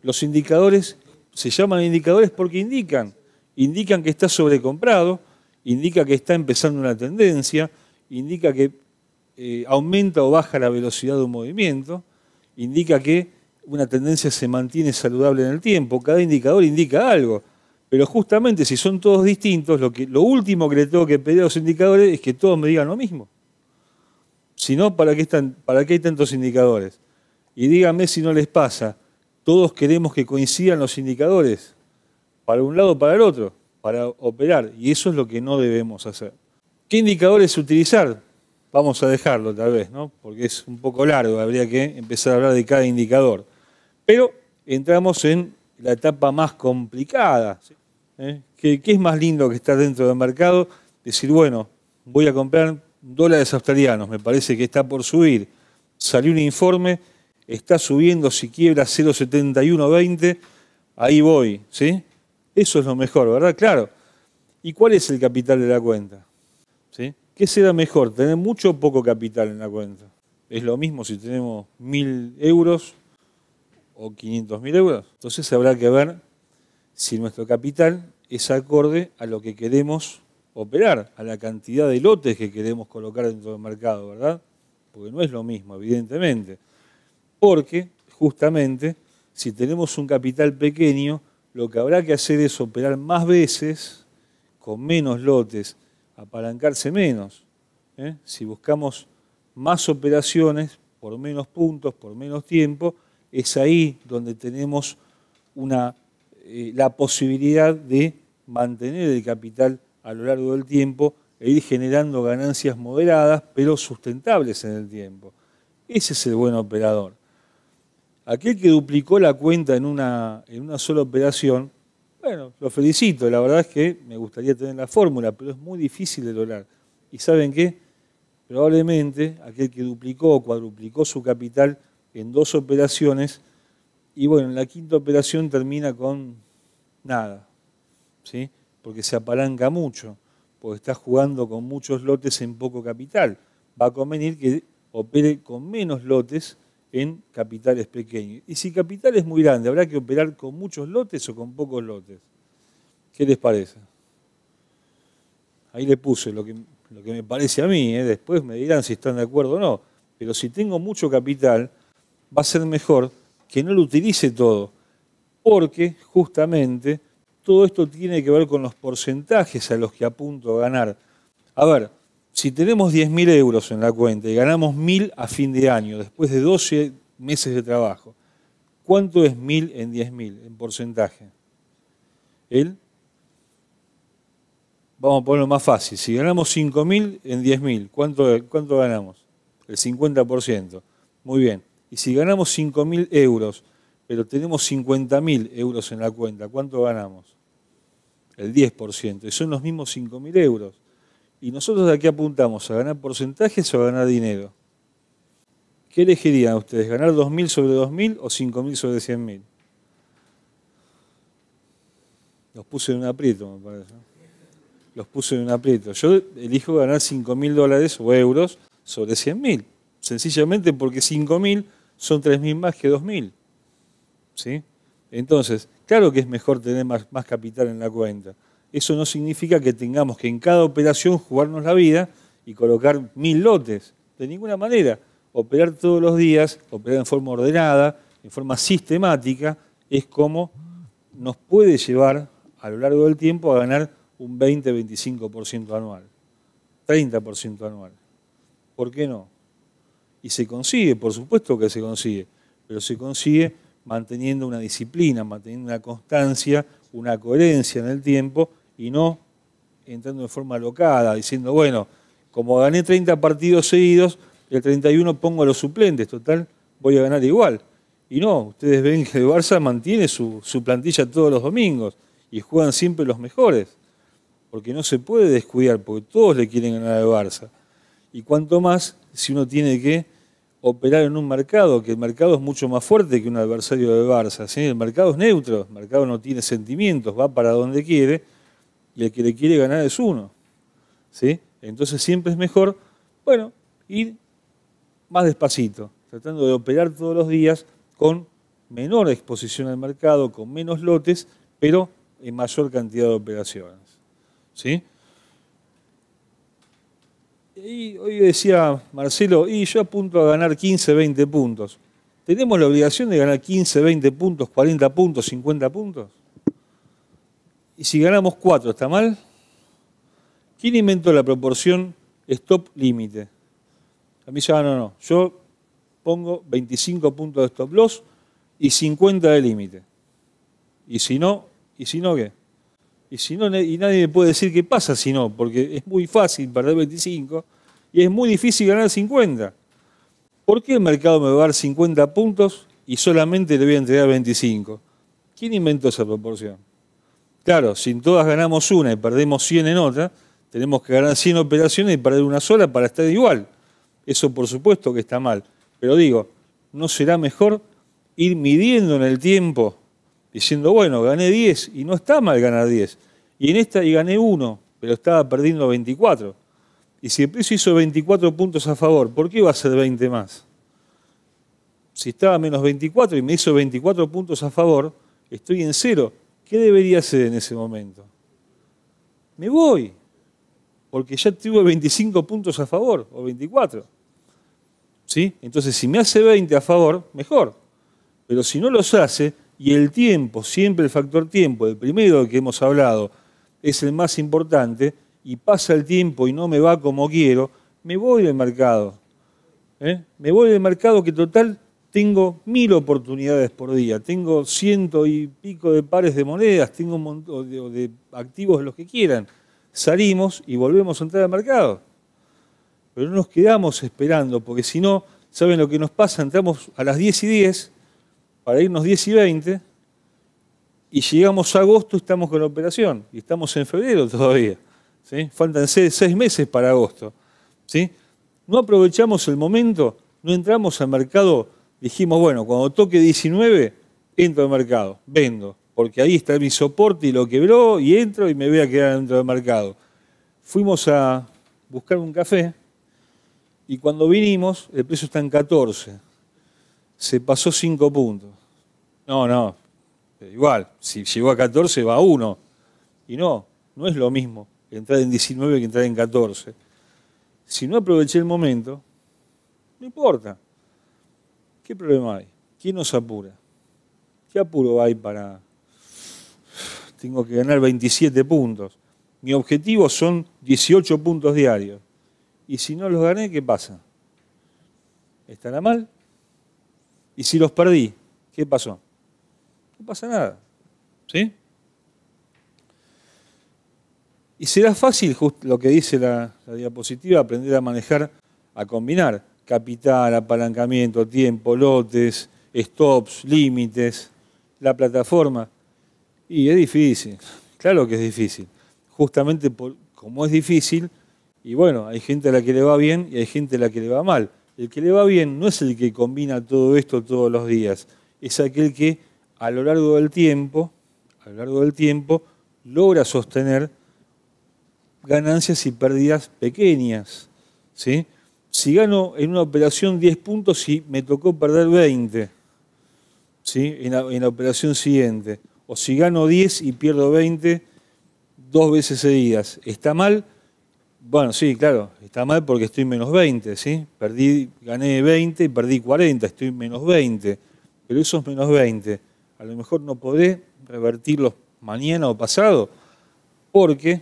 los indicadores se llaman indicadores porque indican, indican que está sobrecomprado, indica que está empezando una tendencia, indica que eh, aumenta o baja la velocidad de un movimiento, indica que una tendencia se mantiene saludable en el tiempo, cada indicador indica algo. Pero justamente si son todos distintos, lo, lo último que le tengo que pedir a los indicadores es que todos me digan lo mismo. Si no, ¿para qué, están, ¿para hay tantos indicadores? Y díganme si no les pasa. Todos queremos que coincidan los indicadores, para un lado o para el otro, para operar. Y eso es lo que no debemos hacer. ¿Qué indicadores utilizar? Vamos a dejarlo tal vez, ¿no? porque es un poco largo, habría que empezar a hablar de cada indicador. Pero entramos en la etapa más complicada. ¿eh? ¿Qué es más lindo que estar dentro del mercado? Decir, bueno, voy a comprar dólares australianos, me parece que está por subir. Salió un informe, está subiendo, si quiebra 0,7120, ahí voy, ¿sí? Eso es lo mejor, ¿verdad? Claro. ¿Y cuál es el capital de la cuenta? ¿Qué será mejor, tener mucho o poco capital en la cuenta? Es lo mismo si tenemos 1.000 euros o 500.000 euros. Entonces habrá que ver si nuestro capital es acorde a lo que queremos operar, a la cantidad de lotes que queremos colocar dentro del mercado, ¿verdad? Porque no es lo mismo, evidentemente. Porque, justamente, si tenemos un capital pequeño, lo que habrá que hacer es operar más veces, con menos lotes, apalancarse menos. ¿eh? Si buscamos más operaciones, por menos puntos, por menos tiempo, es ahí donde tenemos una, eh, la posibilidad de mantener el capital a lo largo del tiempo e ir generando ganancias moderadas, pero sustentables en el tiempo. Ese es el buen operador. Aquel que duplicó la cuenta en una, en una sola operación, bueno, lo felicito, la verdad es que me gustaría tener la fórmula, pero es muy difícil de lograr. ¿Y saben qué? Probablemente aquel que duplicó o cuadruplicó su capital en dos operaciones, y bueno, en la quinta operación termina con nada. ¿Sí? porque se apalanca mucho, porque está jugando con muchos lotes en poco capital. Va a convenir que opere con menos lotes en capitales pequeños. Y si capital es muy grande, ¿habrá que operar con muchos lotes o con pocos lotes? ¿Qué les parece? Ahí le puse lo que, lo que me parece a mí, ¿eh? después me dirán si están de acuerdo o no. Pero si tengo mucho capital, va a ser mejor que no lo utilice todo, porque justamente todo esto tiene que ver con los porcentajes a los que apunto a ganar. A ver, si tenemos 10.000 euros en la cuenta y ganamos 1.000 a fin de año, después de 12 meses de trabajo, ¿cuánto es 1.000 en 10.000 en porcentaje? ¿El? Vamos a ponerlo más fácil. Si ganamos 5.000 en 10.000, ¿cuánto, ¿cuánto ganamos? El 50%. Muy bien. Y si ganamos 5.000 euros, pero tenemos 50.000 euros en la cuenta, ¿cuánto ganamos? el 10%, y son los mismos 5.000 euros. Y nosotros de aquí apuntamos a ganar porcentajes o a ganar dinero. ¿Qué elegirían ustedes? ¿Ganar 2.000 sobre 2.000 o 5.000 sobre 100.000? Los puse en un aprieto, me parece. Los puse en un aprieto. Yo elijo ganar 5.000 dólares o euros sobre 100.000. Sencillamente porque 5.000 son 3.000 más que 2.000. ¿Sí? Entonces, Claro que es mejor tener más, capital en la cuenta. Eso no significa que tengamos que en cada operación jugarnos la vida y colocar mil lotes. De ninguna manera. Operar todos los días, operar en forma ordenada, en forma sistemática, es como nos puede llevar a lo largo del tiempo a ganar un 20-25% anual, 30% anual. ¿Por qué no? Y se consigue, por supuesto que se consigue, pero se consigue manteniendo una disciplina, manteniendo una constancia, una coherencia en el tiempo y no entrando de forma locada, diciendo, bueno, como gané 30 partidos seguidos, el 31 pongo a los suplentes, total, voy a ganar igual. Y no, ustedes ven que el Barça mantiene su, su plantilla todos los domingos y juegan siempre los mejores, porque no se puede descuidar, porque todos le quieren ganar al Barça. Y cuanto más si uno tiene que operar en un mercado, que el mercado es mucho más fuerte que un adversario de Barça. El mercado es neutro, el mercado no tiene sentimientos, va para donde quiere y el que le quiere ganar es uno. ¿sí? Entonces siempre es mejor, bueno, ir más despacito, tratando de operar todos los días con menor exposición al mercado, con menos lotes, pero en mayor cantidad de operaciones. ¿sí? y hoy decía Marcelo, y yo apunto a ganar 15, 20 puntos. ¿Tenemos la obligación de ganar 15, 20 puntos, 40 puntos, 50 puntos? Y si ganamos 4, ¿está mal? ¿Quién inventó la proporción stop-límite? A mí ya no, no. Yo pongo 25 puntos de stop loss y 50 de límite. Y si no, ¿y si no qué? Y, nadie me puede decir qué pasa si no, porque es muy fácil perder 25 y es muy difícil ganar 50. ¿Por qué el mercado me va a dar 50 puntos y solamente le voy a entregar 25? ¿Quién inventó esa proporción? Claro, si todas ganamos una y perdemos 100 en otra, tenemos que ganar 100 operaciones y perder una sola para estar igual. Eso por supuesto que está mal. Pero digo, ¿no será mejor ir midiendo en el tiempo diciendo, bueno, gané 10 y no está mal ganar 10. Y en esta y gané 1, pero estaba perdiendo 24. Y si el precio hizo 24 puntos a favor, ¿por qué va a ser 20 más? Si estaba menos 24 y me hizo 24 puntos a favor, estoy en cero. ¿Qué debería hacer en ese momento? Me voy, porque ya tuve 25 puntos a favor, o 24. ¿Sí? Entonces, si me hace 20 a favor, mejor. Pero si no los hace, y el tiempo, siempre el factor tiempo, el primero que hemos hablado, es el más importante, y pasa el tiempo y no me va como quiero, me voy del mercado. ¿eh? Me voy del mercado que total tengo mil oportunidades por día, tengo ciento y pico de pares de monedas, tengo un montón de, de activos los que quieran. Salimos y volvemos a entrar al mercado. Pero no nos quedamos esperando, porque si no, ¿saben lo que nos pasa? Entramos a las 10 y 10 para irnos 10 y 20, y llegamos a agosto, estamos con la operación, y estamos en febrero todavía. ¿sí? Faltan seis meses para agosto. ¿sí? No aprovechamos el momento, no entramos al mercado, dijimos, bueno, cuando toque 19, entro al mercado, vendo, porque ahí está mi soporte y lo quebró, y entro y me voy a quedar dentro del mercado. Fuimos a buscar un café, y cuando vinimos, el precio está en 14 se pasó 5 puntos. No, no. Igual, si llegó a 14 va a 1. Y no, no es lo mismo entrar en 19 que entrar en 14. Si no aproveché el momento, no importa. ¿Qué problema hay? ¿Quién nos apura? ¿Qué apuro hay para... Tengo que ganar 27 puntos. Mi objetivo son 18 puntos diarios. Y si no los gané, ¿qué pasa? ¿Estará mal? Y si los perdí, ¿qué pasó? No pasa nada. ¿Sí? Y será fácil, justo lo que dice la, diapositiva, aprender a manejar, a combinar capital, apalancamiento, tiempo, lotes, stops, límites, la plataforma. Y es difícil, claro que es difícil. Justamente por, como es difícil, y bueno, hay gente a la que le va bien y hay gente a la que le va mal. El que le va bien no es el que combina todo esto todos los días, es aquel que a lo largo del tiempo, a lo largo del tiempo, logra sostener ganancias y pérdidas pequeñas. Si gano en una operación 10 puntos y me tocó perder 20 ¿sí? en, la, en la operación siguiente, o si gano 10 y pierdo 20 dos veces seguidas, ¿está mal? Bueno, sí, claro, está mal porque estoy menos 20, ¿sí? Perdí, gané 20 y perdí 40, estoy menos 20, pero eso es menos 20. A lo mejor no podré revertirlos mañana o pasado, porque,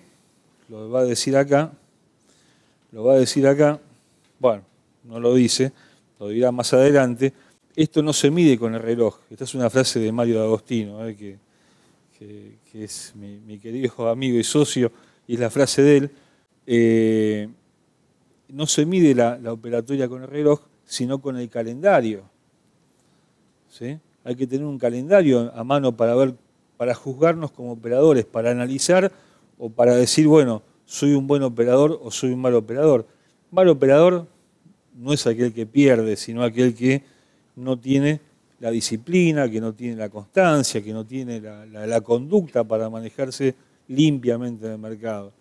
lo va a decir acá, lo va a decir acá, bueno, no lo dice, lo dirá más adelante, esto no se mide con el reloj. Esta es una frase de Mario de ¿eh? que, es mi, mi querido amigo y socio, y es la frase de él eh, no se mide la, operatoria con el reloj, sino con el calendario. Hay que tener un calendario a mano para ver, para juzgarnos como operadores, para analizar o para decir, bueno, soy un buen operador o soy un mal operador. Mal operador no es aquel que pierde, sino aquel que no tiene la disciplina, que no tiene la constancia, que no tiene la, la conducta para manejarse limpiamente en el mercado.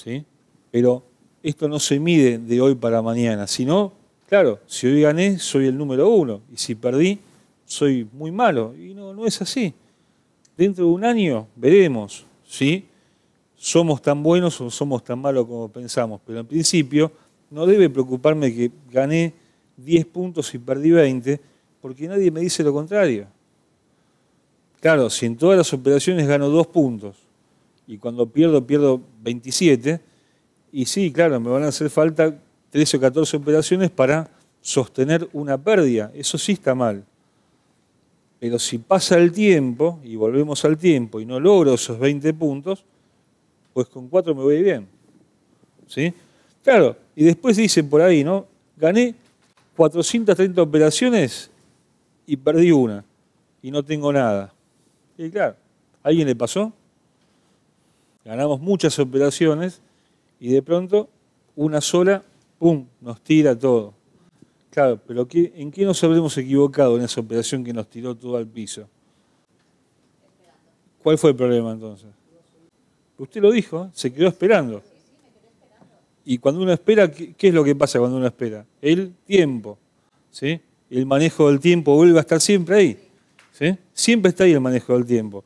¿sí? Pero esto no se mide de hoy para mañana, sino, claro, si hoy gané, soy el número uno, y si perdí, soy muy malo. Y no, no es así. Dentro de un año veremos si somos tan buenos o somos tan malos como pensamos, pero en principio no debe preocuparme que gané 10 puntos y perdí 20, porque nadie me dice lo contrario. Claro, si en todas las operaciones gano 2 puntos y cuando pierdo pierdo 27, y sí, claro, me van a hacer falta 13 o 14 operaciones para sostener una pérdida. Eso sí está mal. Pero si pasa el tiempo, y volvemos al tiempo, y no logro esos 20 puntos, pues con 4 me voy bien. ¿Sí? Claro, y después dicen por ahí, ¿no? Gané 430 operaciones y perdí una, y no tengo nada. Y claro, ¿a alguien le pasó? ganamos muchas operaciones y de pronto una sola, ¡pum!, nos tira todo. Claro, pero ¿en qué nos habremos equivocado en esa operación que nos tiró todo al piso? ¿Cuál fue el problema entonces? Usted lo dijo, ¿eh? se quedó esperando. Y cuando uno espera, ¿qué, es lo que pasa cuando uno espera? El tiempo. ¿sí? El manejo del tiempo vuelve a estar siempre ahí. Siempre está ahí el manejo del tiempo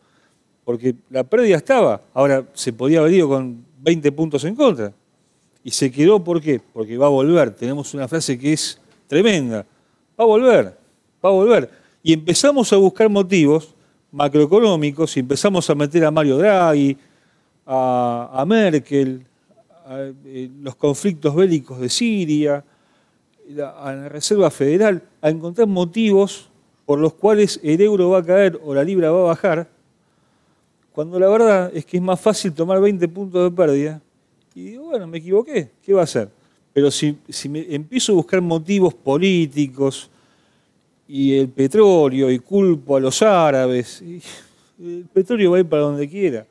porque la pérdida estaba. Ahora, se podía haber ido con 20 puntos en contra. Y se quedó, ¿por qué? Porque va a volver. Tenemos una frase que es tremenda. Va a volver, va a volver. Y empezamos a buscar motivos macroeconómicos y empezamos a meter a Mario Draghi, a, Merkel, eh, los conflictos bélicos de Siria, a la Reserva Federal, a encontrar motivos por los cuales el euro va a caer o la libra va a bajar cuando la verdad es que es más fácil tomar 20 puntos de pérdida y digo, bueno, me equivoqué, ¿qué va a hacer? Pero si, si me empiezo a buscar motivos políticos y el petróleo y culpo a los árabes, el petróleo va a ir para donde quiera.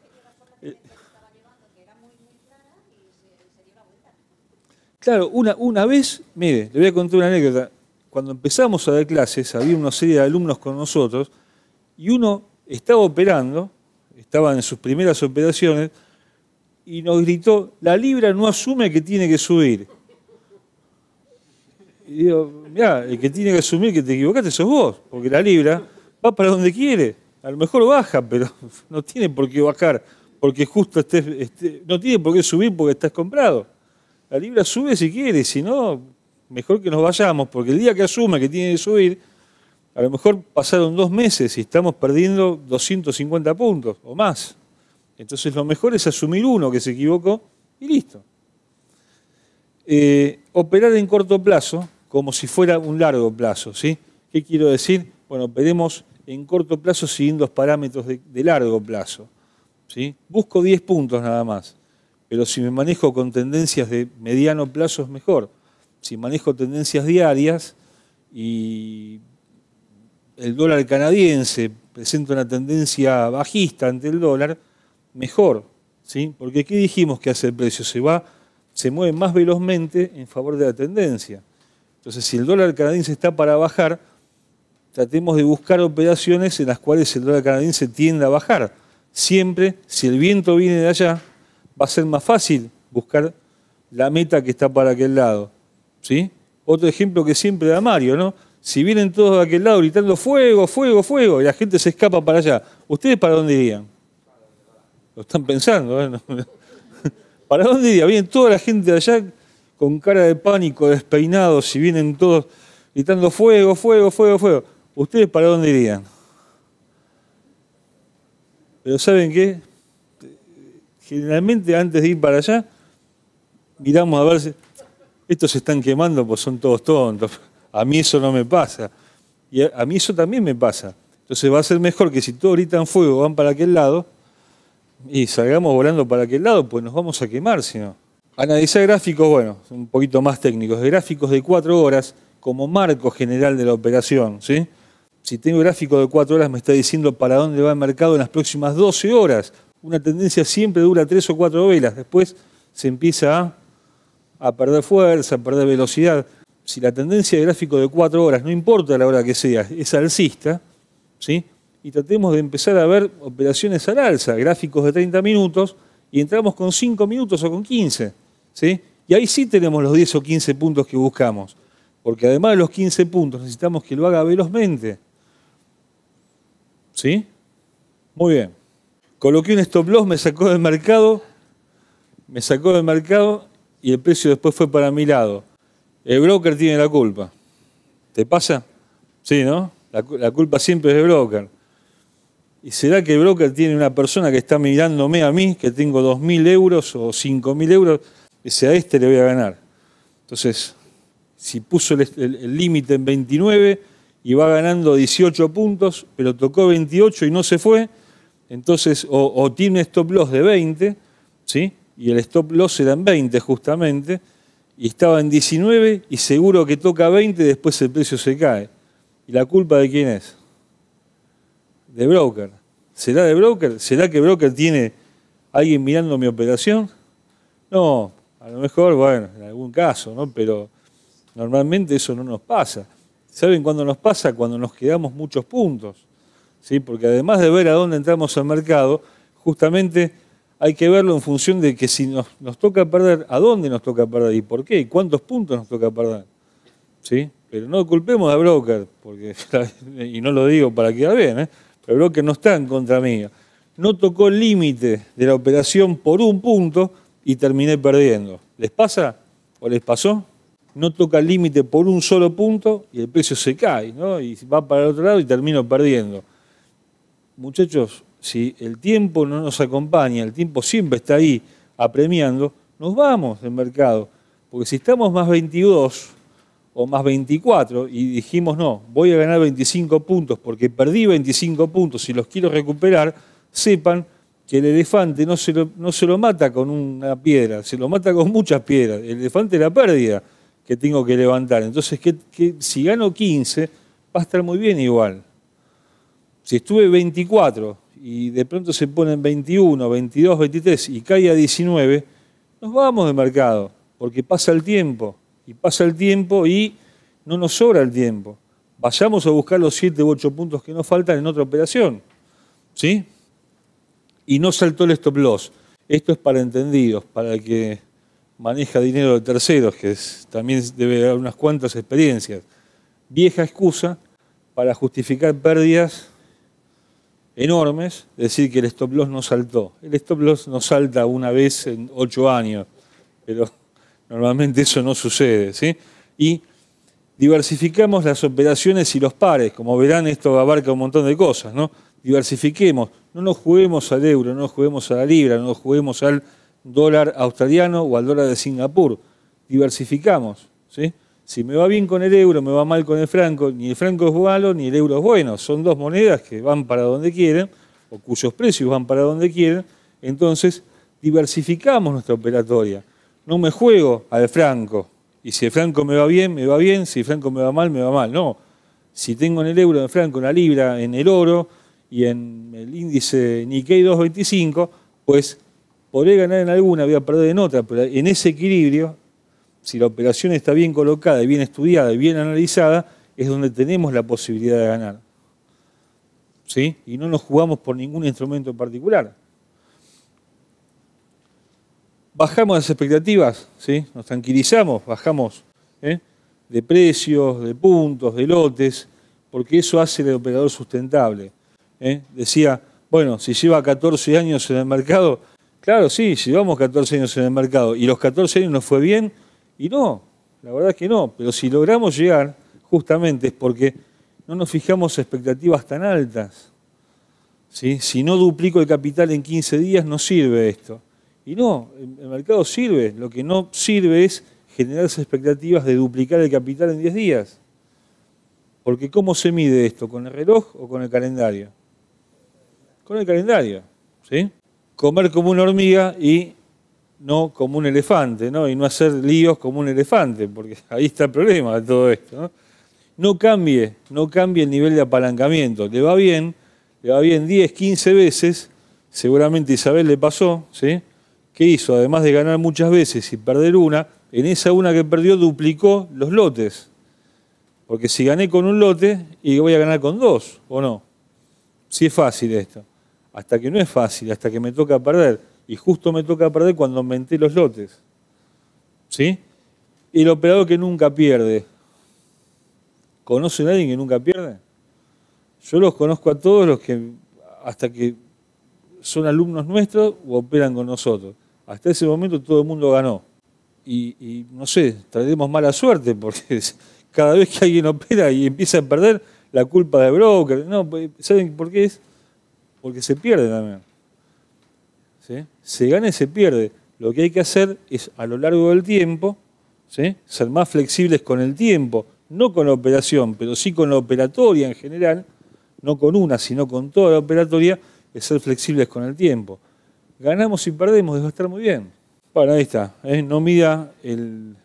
Claro, una, una vez, mire, le voy a contar una anécdota. Cuando empezamos a dar clases, había una serie de alumnos con nosotros y uno estaba operando estaban en sus primeras operaciones, y nos gritó, la libra no asume que tiene que subir. Y digo, mirá, el que tiene que asumir que te equivocaste sos vos, porque la libra va para donde quiere. A lo mejor baja, pero no tiene por qué bajar, porque justo estés, este, no tiene por qué subir porque estás comprado. La libra sube si quiere, si no, mejor que nos vayamos, porque el día que asume que tiene que subir, a lo mejor pasaron dos meses y estamos perdiendo 250 puntos o más. Entonces lo mejor es asumir uno que se equivocó y listo. Eh, operar en corto plazo como si fuera un largo plazo. ¿sí? ¿Qué quiero decir? Bueno, operemos en corto plazo siguiendo los parámetros de, largo plazo. Busco 10 puntos nada más, pero si me manejo con tendencias de mediano plazo es mejor. Si manejo tendencias diarias y el dólar canadiense presenta una tendencia bajista ante el dólar, mejor, ¿sí? Porque ¿qué dijimos que hace el precio? Se va, se mueve más velozmente en favor de la tendencia. Entonces, si el dólar canadiense está para bajar, tratemos de buscar operaciones en las cuales el dólar canadiense tiende a bajar. Siempre, si el viento viene de allá, va a ser más fácil buscar la meta que está para aquel lado, ¿sí? Otro ejemplo que siempre da Mario, ¿no? Si vienen todos de aquel lado gritando fuego, fuego, fuego, y la gente se escapa para allá, ¿ustedes para dónde irían? Lo están pensando, ¿eh? ¿Para dónde irían? Vienen toda la gente de allá con cara de pánico, despeinados, si vienen todos gritando fuego, fuego, fuego, fuego. ¿Ustedes para dónde irían? Pero ¿saben qué? Generalmente antes de ir para allá, miramos a ver si estos se están quemando, pues son todos tontos a mí eso no me pasa. Y a, mí eso también me pasa. Entonces va a ser mejor que si todo ahorita en fuego van para aquel lado y salgamos volando para aquel lado, pues nos vamos a quemar si no. Analizar gráficos, bueno, un poquito más técnicos. Gráficos de cuatro horas como marco general de la operación, ¿sí? Si tengo gráficos gráfico de cuatro horas, me está diciendo para dónde va el mercado en las próximas 12 horas. Una tendencia siempre dura tres o cuatro velas. Después se empieza a perder fuerza, a perder velocidad si la tendencia de gráfico de 4 horas, no importa la hora que sea, es alcista, ¿sí? y tratemos de empezar a ver operaciones al alza, gráficos de 30 minutos, y entramos con 5 minutos o con 15. ¿sí? Y ahí sí tenemos los 10 o 15 puntos que buscamos, porque además de los 15 puntos necesitamos que lo haga velozmente. ¿Sí? Muy bien. Coloqué un stop loss, me sacó del mercado, me sacó del mercado y el precio después fue para mi lado. El broker tiene la culpa. ¿Te pasa? Sí, ¿no? La, culpa siempre es del broker. ¿Y será que el broker tiene una persona que está mirándome a mí, que tengo 2.000 euros o 5.000 euros? y a este le voy a ganar. Entonces, si puso el límite en 29 y va ganando 18 puntos, pero tocó 28 y no se fue, entonces, o, o tiene stop loss de 20, ¿sí? Y el stop loss era en 20 justamente, y estaba en 19 y seguro que toca 20, después el precio se cae. ¿Y la culpa de quién es? De broker. ¿Será de broker? ¿Será que broker tiene alguien mirando mi operación? No, a lo mejor, bueno, en algún caso, ¿no? Pero normalmente eso no nos pasa. ¿Saben cuándo nos pasa? Cuando nos quedamos muchos puntos. ¿sí? Porque además de ver a dónde entramos al mercado, justamente hay que verlo en función de que si nos, toca perder, a dónde nos toca perder y por qué, y cuántos puntos nos toca perder. ¿Sí? Pero no culpemos a Broker, porque, y no lo digo para quedar bien, ¿eh? pero Broker no está en contra mío. No tocó el límite de la operación por un punto y terminé perdiendo. ¿Les pasa o les pasó? No toca el límite por un solo punto y el precio se cae, ¿no? Y va para el otro lado y termino perdiendo. Muchachos, si el tiempo no nos acompaña, el tiempo siempre está ahí apremiando, nos vamos del mercado. Porque si estamos más 22 o más 24 y dijimos, no, voy a ganar 25 puntos porque perdí 25 puntos y los quiero recuperar, sepan que el elefante no se lo, no se lo mata con una piedra, se lo mata con muchas piedras. El elefante es la pérdida que tengo que levantar. Entonces, que, si gano 15, va a estar muy bien igual. Si estuve 24 y de pronto se ponen 21, 22, 23 y cae a 19, nos vamos de mercado, porque pasa el tiempo, y pasa el tiempo y no nos sobra el tiempo. Vayamos a buscar los 7 u 8 puntos que nos faltan en otra operación. ¿Sí? Y no saltó el stop loss. Esto es para entendidos, para el que maneja dinero de terceros, que también debe dar unas cuantas experiencias. Vieja excusa para justificar pérdidas enormes, decir que el stop loss no saltó. El stop loss no salta una vez en ocho años, pero normalmente eso no sucede. ¿sí? Y diversificamos las operaciones y los pares. Como verán, esto abarca un montón de cosas. ¿no? Diversifiquemos, no nos juguemos al euro, no nos juguemos a la libra, no nos juguemos al dólar australiano o al dólar de Singapur. Diversificamos. ¿sí? Si me va bien con el euro, me va mal con el franco, ni el franco es malo, ni el euro es bueno. Son dos monedas que van para donde quieren, o cuyos precios van para donde quieren. Entonces, diversificamos nuestra operatoria. No me juego al franco. Y si el franco me va bien, me va bien. Si el franco me va mal, me va mal. No. Si tengo en el euro, en el franco, en la libra, en el oro y en el índice Nikkei 225, pues podré ganar en alguna, voy a perder en otra, pero en ese equilibrio si la operación está bien colocada y bien estudiada y bien analizada, es donde tenemos la posibilidad de ganar. ¿Sí? Y no nos jugamos por ningún instrumento en particular. Bajamos las expectativas, ¿sí? nos tranquilizamos, bajamos ¿eh? de precios, de puntos, de lotes, porque eso hace el operador sustentable. ¿eh? Decía, bueno, si lleva 14 años en el mercado, claro, sí, llevamos 14 años en el mercado y los 14 años nos fue bien, y no, la verdad es que no, pero si logramos llegar, justamente es porque no nos fijamos expectativas tan altas. Si no duplico el capital en 15 días, no sirve esto. Y no, el mercado sirve, lo que no sirve es generarse expectativas de duplicar el capital en 10 días. Porque ¿cómo se mide esto? ¿Con el reloj o con el calendario? Con el calendario. ¿sí? Comer como una hormiga y no como un elefante, ¿no? Y no hacer líos como un elefante, porque ahí está el problema de todo esto, ¿no? cambie, no cambie el nivel de apalancamiento. Le va bien, le va bien 10, 15 veces, seguramente Isabel le pasó, ¿sí? ¿Qué hizo? Además de ganar muchas veces y perder una, en esa una que perdió duplicó los lotes. Porque si gané con un lote y voy a ganar con dos, ¿o no? Si sí es fácil esto. Hasta que no es fácil, hasta que me toca perder y justo me toca perder cuando aumenté los lotes. ¿Sí? el operador que nunca pierde. ¿Conoce a alguien que nunca pierde? Yo los conozco a todos los que, hasta que son alumnos nuestros o operan con nosotros. Hasta ese momento todo el mundo ganó. Y, y no sé, traemos mala suerte porque cada vez que alguien opera y empieza a perder, la culpa de broker. No, pues, ¿saben por qué es? Porque se pierde también se gana y se pierde. Lo que hay que hacer es a lo largo del tiempo ser más flexibles con el tiempo, no con la operación, pero sí con la operatoria en general, no con una, sino con toda la operatoria, es ser flexibles con el tiempo. Ganamos y perdemos, debe estar muy bien. Bueno, ahí está. ¿eh? No mida el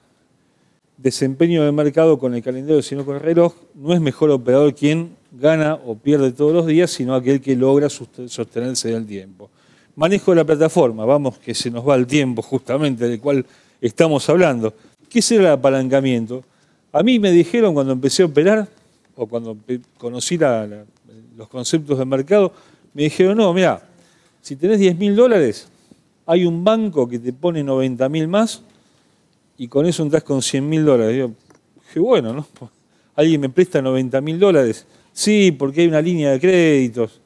desempeño del mercado con el calendario, sino con el reloj. No es mejor operador quien gana o pierde todos los días, sino aquel que logra sostenerse del tiempo manejo de la plataforma, vamos que se nos va el tiempo justamente del cual estamos hablando. ¿Qué será el apalancamiento? A mí me dijeron cuando empecé a operar, o cuando conocí los conceptos de mercado, me dijeron, no, mira, si tenés 10 mil dólares, hay un banco que te pone 90 mil más y con eso entras con 100 mil dólares. Yo dije, bueno, ¿no? Alguien me presta 90 mil dólares. Sí, porque hay una línea de créditos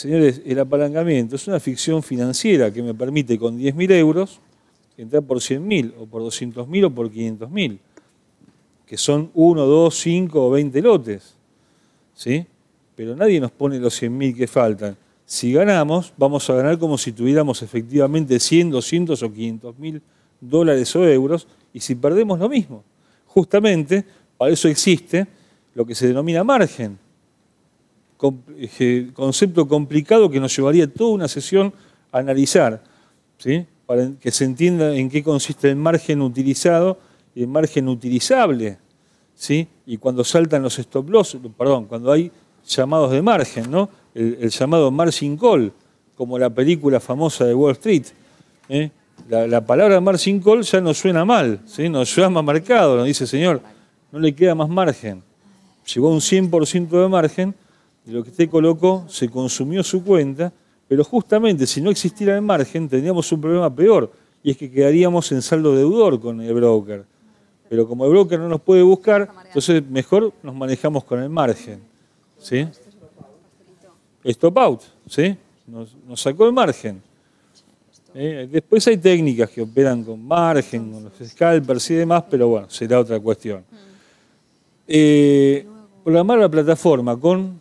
señores, el apalancamiento es una ficción financiera que me permite con 10.000 euros entrar por 100.000 o por 200.000 o por 500.000, que son 1, 2, 5 o 20 lotes. ¿sí? Pero nadie nos pone los 100.000 que faltan. Si ganamos, vamos a ganar como si tuviéramos efectivamente 100, 200 o 500.000 dólares o euros, y si perdemos lo mismo. Justamente, para eso existe lo que se denomina margen eh, concepto complicado que nos llevaría toda una sesión a analizar, ¿sí? para que se entienda en qué consiste el margen utilizado y el margen utilizable, ¿sí? y cuando saltan los stop loss, perdón, cuando hay llamados de margen, ¿no? el, llamado margin call, como la película famosa de Wall Street. ¿eh? La, palabra margin call ya nos suena mal, ¿sí? nos más marcado, nos dice, señor, no le queda más margen. Llegó a un 100% de margen, lo que usted colocó, se consumió su cuenta, pero justamente si no existiera el margen tendríamos un problema peor, y es que quedaríamos en saldo deudor con el broker. Pero como el broker no nos puede buscar, entonces mejor nos manejamos con el margen. ¿Sí? Stop out, ¿sí? Nos, sacó el margen. ¿Eh? Después hay técnicas que operan con margen, con los scalpers y demás, pero bueno, será otra cuestión. Eh, programar la plataforma con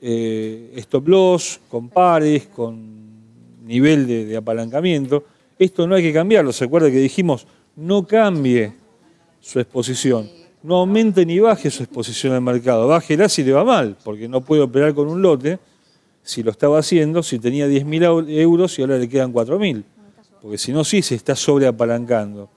eh, stop loss, con pares, con nivel de, apalancamiento. Esto no hay que cambiarlo. Se acuerda que dijimos, no cambie su exposición. No aumente ni baje su exposición al mercado. Bájela si le va mal, porque no puede operar con un lote si lo estaba haciendo, si tenía 10.000 euros y ahora le quedan 4.000. Porque si no, sí se está sobreapalancando.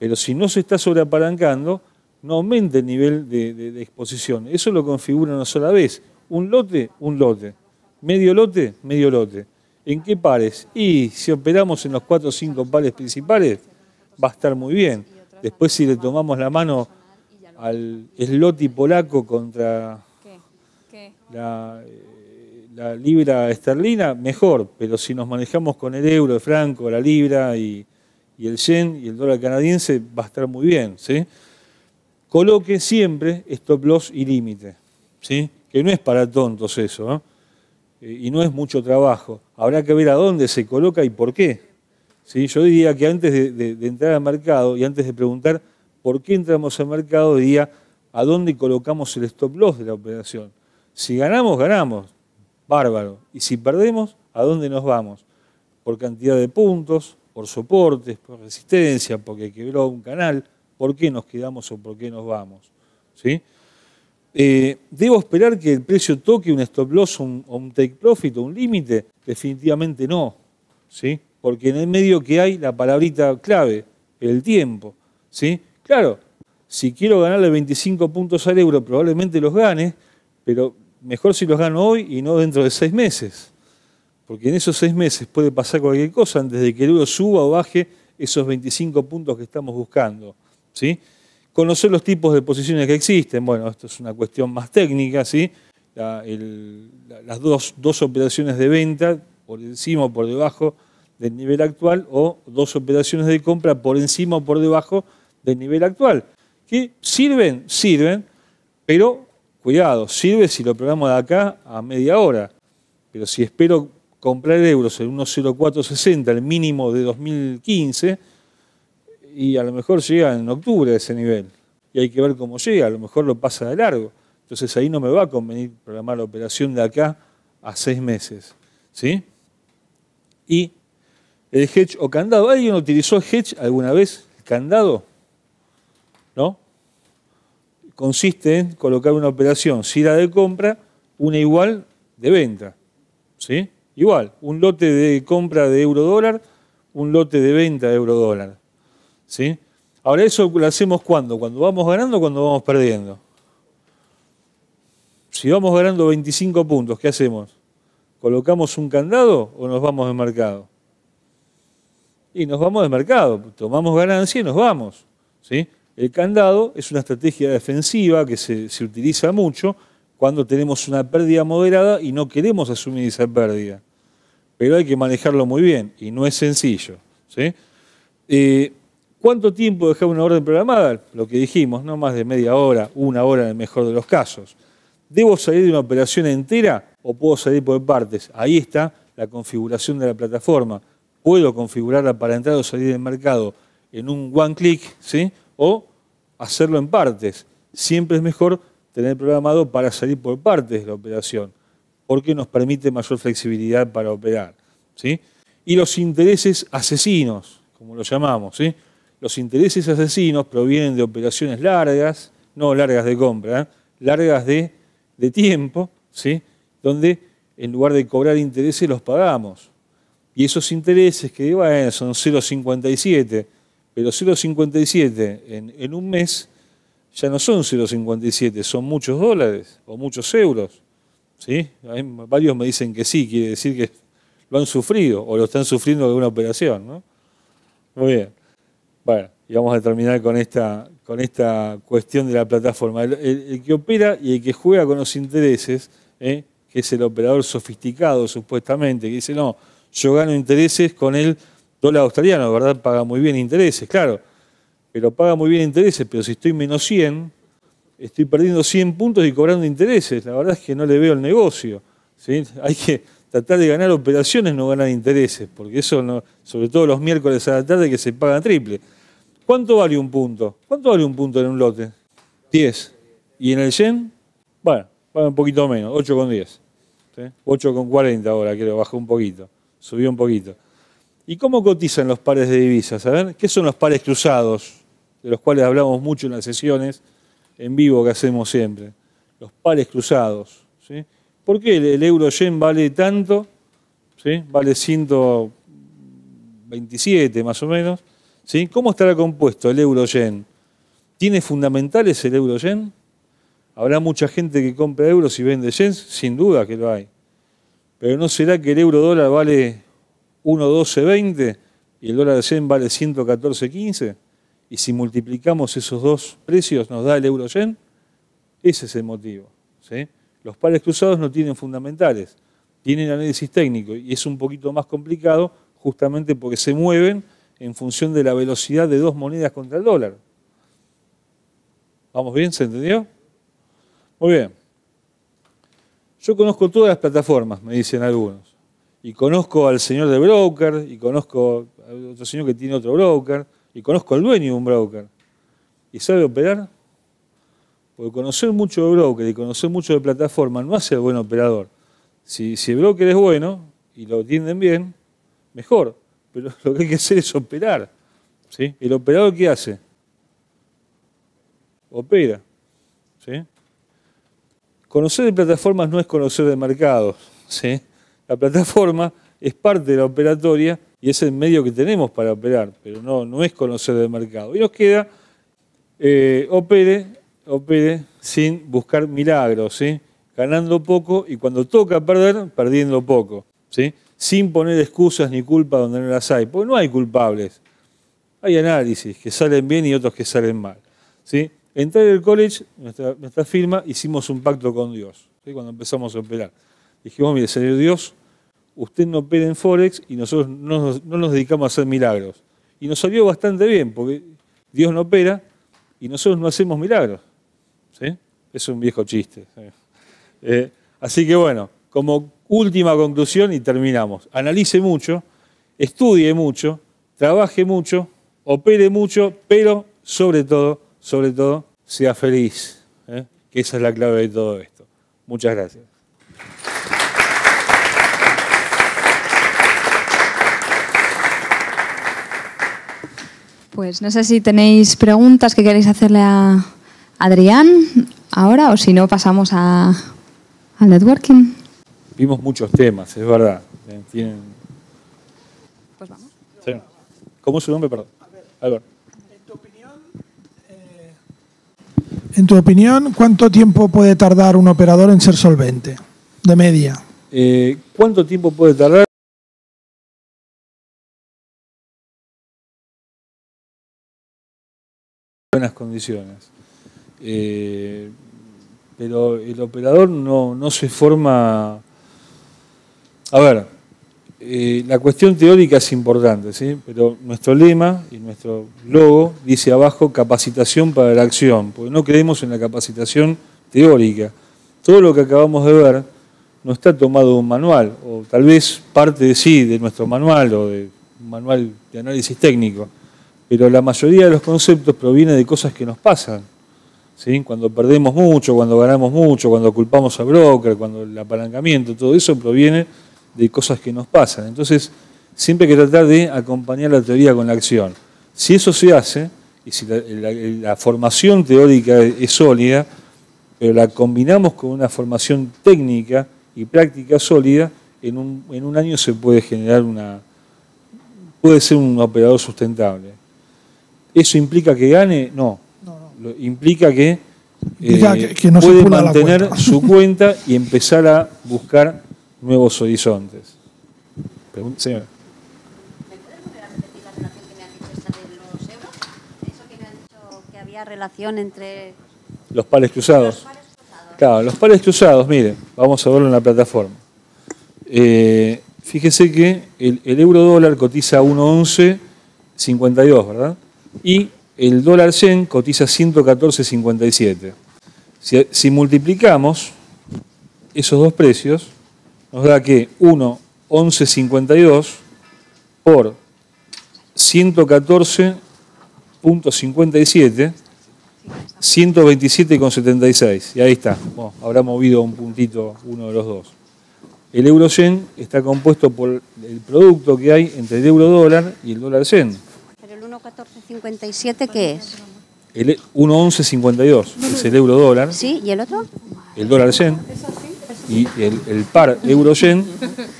Pero si no se está sobreapalancando, no aumente el nivel de exposición. Eso lo configura una sola vez un lote, un lote. Medio lote, medio lote. ¿En qué pares? Y si operamos en los cuatro o cinco pares principales, va a estar muy bien. Después si le tomamos la mano al lote polaco contra eh, la, libra esterlina, mejor. Pero si nos manejamos con el euro, el franco, la libra y, el yen y el dólar canadiense, va a estar muy bien. ¿sí? Coloque siempre stop loss y límite. ¿sí? que no es para tontos eso, ¿eh? Eh, y no es mucho trabajo. Habrá que ver a dónde se coloca y por qué. Yo diría que antes de, de, entrar al mercado y antes de preguntar por qué entramos al mercado, diría a dónde colocamos el stop loss de la operación. Si ganamos, ganamos. Bárbaro. Y si perdemos, ¿a dónde nos vamos? Por cantidad de puntos, por soportes, por resistencia, porque quebró un canal. ¿Por qué nos quedamos o por qué nos vamos? ¿Sí? Eh, ¿Debo esperar que el precio toque un stop loss un, un take profit o un límite? Definitivamente no. ¿sí? Porque en el medio que hay la palabrita clave, el tiempo. ¿sí? Claro, si quiero ganarle 25 puntos al euro, probablemente los gane, pero mejor si los gano hoy y no dentro de seis meses. Porque en esos seis meses puede pasar cualquier cosa antes de que el euro suba o baje esos 25 puntos que estamos buscando. ¿sí? conocer los tipos de posiciones que existen. Bueno, esto es una cuestión más técnica, ¿sí? las dos, dos operaciones de venta por encima o por debajo del nivel actual o dos operaciones de compra por encima o por debajo del nivel actual. ¿Que sirven? Sirven, pero cuidado, sirve si lo programo de acá a media hora. Pero si espero comprar euros en 1.0460, el mínimo de 2015, y a lo mejor llega en octubre a ese nivel. Y hay que ver cómo llega, a lo mejor lo pasa de largo. Entonces ahí no me va a convenir programar la operación de acá a seis meses. ¿Sí? Y el hedge o candado. ¿Alguien utilizó hedge alguna vez? candado? ¿No? Consiste en colocar una operación, si la de compra, una igual de venta. ¿Sí? Igual, un lote de compra de euro dólar, un lote de venta de euro dólar. ¿sí? Ahora, ¿eso lo hacemos cuándo? ¿Cuando vamos ganando o cuando vamos perdiendo? Si vamos ganando 25 puntos, ¿qué hacemos? ¿Colocamos un candado o nos vamos de mercado? Y nos vamos de mercado, tomamos ganancia y nos vamos. ¿sí? El candado es una estrategia defensiva que se, utiliza mucho cuando tenemos una pérdida moderada y no queremos asumir esa pérdida. Pero hay que manejarlo muy bien y no es sencillo. ¿sí? Eh, ¿Cuánto tiempo dejar una orden programada? Lo que dijimos, no más de media hora, una hora en el mejor de los casos. ¿Debo salir de una operación entera o puedo salir por partes? Ahí está la configuración de la plataforma. Puedo configurarla para entrar o salir del mercado en un one click, ¿sí? O hacerlo en partes. Siempre es mejor tener programado para salir por partes de la operación, porque nos permite mayor flexibilidad para operar, ¿sí? Y los intereses asesinos, como los llamamos, ¿sí? Los intereses asesinos provienen de operaciones largas, no largas de compra, ¿eh? largas de, tiempo, ¿sí? donde en lugar de cobrar intereses los pagamos. Y esos intereses que bueno, son 0,57, pero 0,57 en, en un mes ya no son 0,57, son muchos dólares o muchos euros. ¿sí? varios me dicen que sí, quiere decir que lo han sufrido o lo están sufriendo de alguna operación. ¿no? Muy bien. Bueno, y vamos a terminar con esta, con esta cuestión de la plataforma. El, que opera y el que juega con los intereses, ¿eh? que es el operador sofisticado supuestamente, que dice, no, yo gano intereses con el dólar australiano, ¿verdad? Paga muy bien intereses, claro, pero paga muy bien intereses, pero si estoy menos 100, estoy perdiendo 100 puntos y cobrando intereses, la verdad es que no le veo el negocio. ¿sí? Hay que tratar de ganar operaciones, no ganar intereses, porque eso, no, sobre todo los miércoles a la tarde que se pagan triple. ¿Cuánto vale un punto? ¿Cuánto vale un punto en un lote? 10. ¿Y en el yen? Bueno, vale un poquito menos, 8,10. con ¿sí? ahora, creo, bajó un poquito, subió un poquito. ¿Y cómo cotizan los pares de divisas? A ¿qué son los pares cruzados? De los cuales hablamos mucho en las sesiones en vivo que hacemos siempre. Los pares cruzados. ¿sí? ¿Por qué el, euro yen vale tanto? Vale 127 más o menos. ¿Cómo estará compuesto el euro yen? ¿Tiene fundamentales el euro yen? Habrá mucha gente que compra euros y vende yens, sin duda que lo hay. Pero ¿no será que el euro dólar vale 1.12.20 y el dólar yen vale 114.15? Y si multiplicamos esos dos precios nos da el euro yen. Ese es el motivo. ¿sí? Los pares cruzados no tienen fundamentales, tienen análisis técnico y es un poquito más complicado justamente porque se mueven en función de la velocidad de dos monedas contra el dólar. ¿Vamos bien? ¿Se entendió? Muy bien. Yo conozco todas las plataformas, me dicen algunos. Y conozco al señor de broker, y conozco a otro señor que tiene otro broker, y conozco al dueño de un broker. ¿Y sabe operar? Porque conocer mucho de broker y conocer mucho de plataforma no hace el buen operador. Si, el broker es bueno y lo tienden bien, mejor. Pero lo que hay que hacer es operar. ¿sí? ¿El operador qué hace? Opera. Conocer de plataformas no es conocer de mercados. ¿sí? La plataforma es parte de la operatoria y es el medio que tenemos para operar, pero no, no es conocer de mercado. Y nos queda, eh, opere opere sin buscar milagros, ganando poco y cuando toca perder, perdiendo poco, ¿sí? sin poner excusas ni culpa donde no las hay, porque no hay culpables. Hay análisis que salen bien y otros que salen mal. ¿sí? En el College, nuestra, firma, hicimos un pacto con Dios cuando empezamos a operar. Dijimos, mire, señor Dios, usted no opera en Forex y nosotros no nos dedicamos a hacer milagros. Y nos salió bastante bien, porque Dios no opera y nosotros no hacemos milagros. Es un viejo chiste. Eh, así que bueno, como última conclusión y terminamos. Analice mucho, estudie mucho, trabaje mucho, opere mucho, pero sobre todo, sobre todo, sea feliz. ¿eh? Que esa es la clave de todo esto. Muchas gracias. Pues no sé si tenéis preguntas que queréis hacerle a, Adrián, ahora, o si no, pasamos a, al networking. Vimos muchos temas, es verdad. Pues vamos. ¿Cómo es su nombre? Perdón. Eh, en tu opinión, ¿cuánto tiempo puede tardar un operador en ser solvente? De media. Eh, ¿Cuánto tiempo puede tardar? Buenas condiciones. Eh, pero el operador no, no, se forma... A ver, eh, la cuestión teórica es importante, ¿sí? pero nuestro lema y nuestro logo dice abajo capacitación para la acción, porque no creemos en la capacitación teórica. Todo lo que acabamos de ver no está tomado de un manual, o tal vez parte de sí, de nuestro manual o de un manual de análisis técnico, pero la mayoría de los conceptos proviene de cosas que nos pasan. Cuando perdemos mucho, cuando ganamos mucho, cuando culpamos a broker, cuando el apalancamiento, todo eso proviene de cosas que nos pasan. Entonces, siempre hay que tratar de acompañar la teoría con la acción. Si eso se hace, y si la, formación teórica es sólida, pero la combinamos con una formación técnica y práctica sólida, en un año se puede generar una... puede ser un operador sustentable. ¿Eso implica que gane? No, implica que, eh, puede mantener su cuenta y empezar a buscar nuevos horizontes. la relación de los euros? Eso que que había relación entre... Los pares cruzados. Claro, los pares cruzados, mire, vamos a verlo en la plataforma. Eh, fíjese que el, el euro dólar cotiza a 1.11.52, ¿verdad? Y el dólar yen cotiza 114.57. Si, multiplicamos esos dos precios, nos da que 1.1152 por 114.57, 127,76. Y ahí está. habrá movido un puntito uno de los dos. El euro yen está compuesto por el producto que hay entre el euro dólar y el dólar yen 1.1457, ¿qué es? El 1.1152 es el euro dólar. ¿Sí? ¿Y el otro? El dólar yen. Y el, par euro yen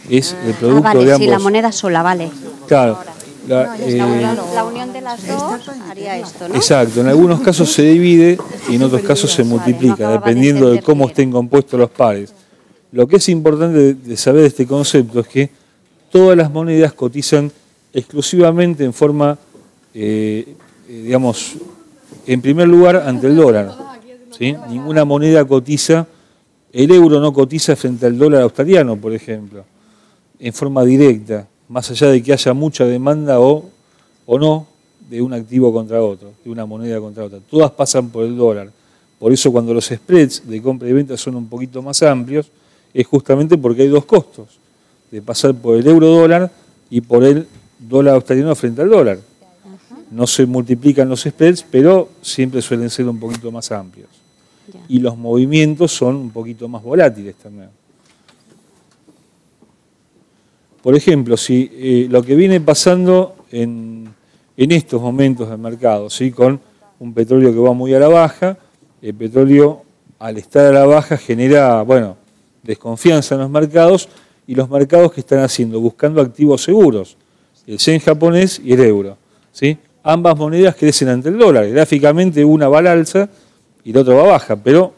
es el ah, producto de ambos. Sí, la moneda sola, vale. Claro. Eh, la, unión de las dos haría esto, ¿no? Exacto, en algunos casos se divide y en otros casos se multiplica, dependiendo de cómo estén compuestos los pares. Lo que es importante de saber de este concepto es que todas las monedas cotizan exclusivamente en forma eh, eh, digamos, en primer lugar ante el dólar. Ninguna moneda cotiza, el euro no cotiza frente al dólar australiano, por ejemplo, en forma directa, más allá de que haya mucha demanda o, o no de un activo contra otro, de una moneda contra otra. Todas pasan por el dólar. Por eso cuando los spreads de compra y venta son un poquito más amplios, es justamente porque hay dos costos, de pasar por el euro dólar y por el dólar australiano frente al dólar no se multiplican los spreads, pero siempre suelen ser un poquito más amplios. Y los movimientos son un poquito más volátiles también. Por ejemplo, si eh, lo que viene pasando en, estos momentos del mercado, ¿sí? con un petróleo que va muy a la baja, el petróleo al estar a la baja genera, bueno, desconfianza en los mercados y los mercados que están haciendo, buscando activos seguros, el yen japonés y el euro, ¿sí? ambas monedas crecen ante el dólar. Gráficamente una va al alza y la otra va baja, pero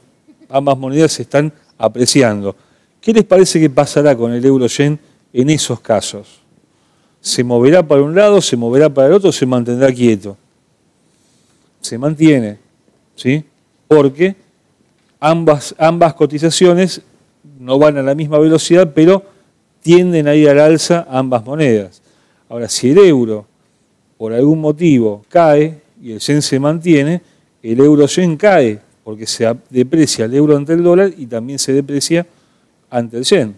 ambas monedas se están apreciando. ¿Qué les parece que pasará con el euro yen en esos casos? ¿Se moverá para un lado, se moverá para el otro se mantendrá quieto? Se mantiene, ¿sí? Porque ambas, ambas cotizaciones no van a la misma velocidad, pero tienden a ir al alza ambas monedas. Ahora, si el euro por algún motivo cae y el yen se mantiene, el euro-yen cae porque se deprecia el euro ante el dólar y también se deprecia ante el yen.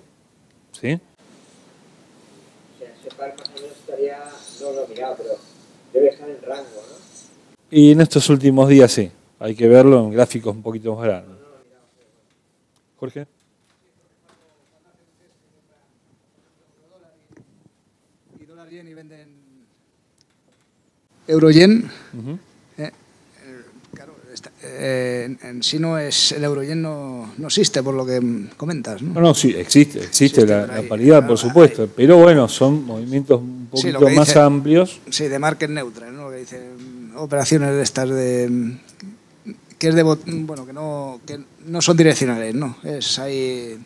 Y en estos últimos días sí, hay que verlo en gráficos un poquito más grandes. Jorge. Euroyen. Eh, eh, eh, en, sí no es, el Euroyen no, no, existe, por lo que comentas, ¿no? No, sí, existe, existe, la, paridad, por supuesto, pero bueno, son movimientos un poquito más amplios. Sí, de market neutral, ¿no? que mm, operaciones de estas de mm, que es de mm, bueno que no que no son direccionales no es ahí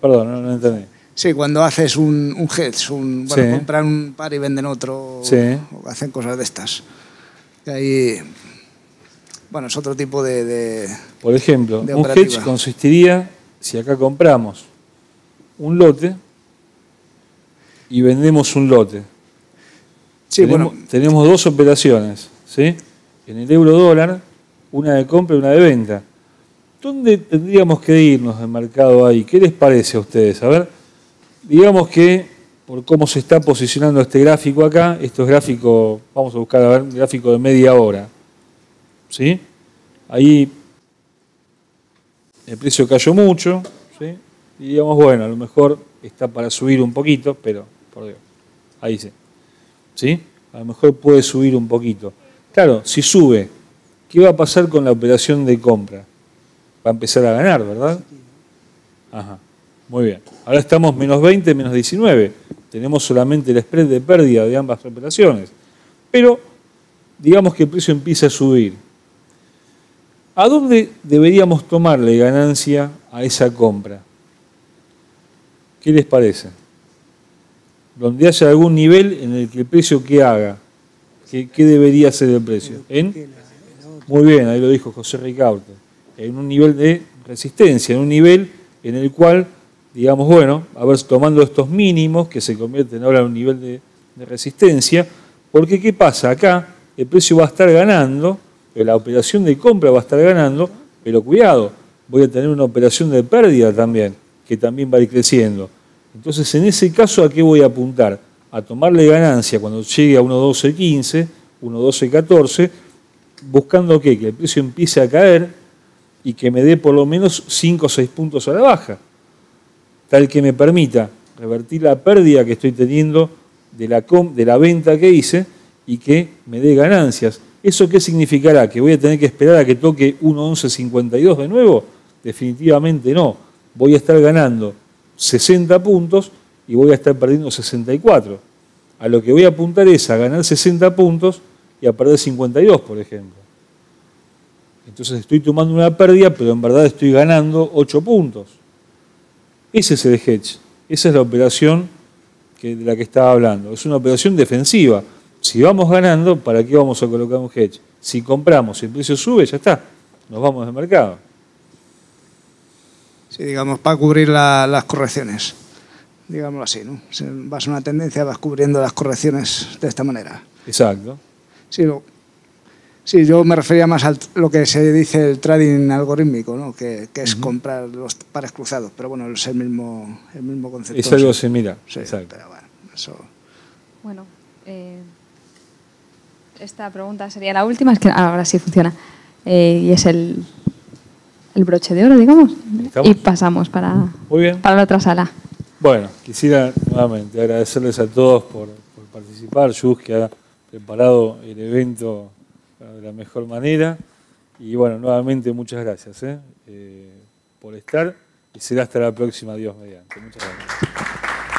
perdón no entendí Sí, cuando haces un, hedge, heads, un, bueno, compran un par y venden otro, o hacen cosas de estas. ahí, bueno, es otro tipo de... Por ejemplo, un hedge consistiría, si acá compramos un lote y vendemos un lote. tenemos, bueno. Tenemos dos operaciones, ¿sí? En el euro dólar, una de compra y una de venta. ¿Dónde tendríamos que irnos de mercado ahí? ¿Qué les parece a ustedes? A ver, Digamos que, por cómo se está posicionando este gráfico acá, es gráfico, vamos a buscar a ver, un gráfico de media hora. ¿Sí? Ahí el precio cayó mucho, ¿sí? Y digamos, bueno, a lo mejor está para subir un poquito, pero, por Dios, ahí sí. ¿Sí? A lo mejor puede subir un poquito. Claro, si sube, ¿qué va a pasar con la operación de compra? Va a empezar a ganar, ¿verdad? Ajá. Muy bien. Ahora estamos menos 20, menos 19. Tenemos solamente el spread de pérdida de ambas operaciones. Pero digamos que el precio empieza a subir. ¿A dónde deberíamos tomarle ganancia a esa compra? ¿Qué les parece? Donde haya algún nivel en el que el precio que haga, ¿qué, debería ser el precio? ¿En? Muy bien, ahí lo dijo José Ricardo. En un nivel de resistencia, en un nivel en el cual digamos, bueno, a ver, tomando estos mínimos que se convierten ahora en un nivel de, resistencia, porque ¿qué pasa? Acá el precio va a estar ganando, la operación de compra va a estar ganando, pero cuidado, voy a tener una operación de pérdida también, que también va a ir creciendo. Entonces, en ese caso, ¿a qué voy a apuntar? A tomarle ganancia cuando llegue a 1.12.15, 1.12.14, buscando que el precio empiece a caer y que me dé por lo menos 5 o 6 puntos a la baja tal que me permita revertir la pérdida que estoy teniendo de la, venta que hice y que me dé ganancias. ¿Eso qué significará? ¿Que voy a tener que esperar a que toque 1.11.52 de nuevo? Definitivamente no. Voy a estar ganando 60 puntos y voy a estar perdiendo 64. A lo que voy a apuntar es a ganar 60 puntos y a perder 52, por ejemplo. Entonces estoy tomando una pérdida, pero en verdad estoy ganando 8 puntos. Ese es el hedge, esa es la operación que, de la que estaba hablando. Es una operación defensiva. Si vamos ganando, ¿para qué vamos a colocar un hedge? Si compramos, si el precio sube, ya está, nos vamos del mercado. Sí, digamos, para cubrir las correcciones, digámoslo así, ¿no? vas a una tendencia, vas cubriendo las correcciones de esta manera. Exacto. Sí, lo, Sí, yo me refería más a lo que se dice el trading algorítmico, ¿no? que, es comprar los pares cruzados, pero bueno, es el mismo, el mismo concepto. Es algo similar. Sí, Exacto. bueno, eh, esta pregunta sería la última, es que ahora sí funciona, eh, y es el, el, broche de oro, digamos, y pasamos para, bien. para la otra sala. Bueno, quisiera nuevamente agradecerles a todos por, por participar, Jus, que ha preparado el evento de la mejor manera. Y bueno, nuevamente muchas gracias ¿eh? Eh, por estar y será hasta la próxima, Dios mediante. Muchas gracias.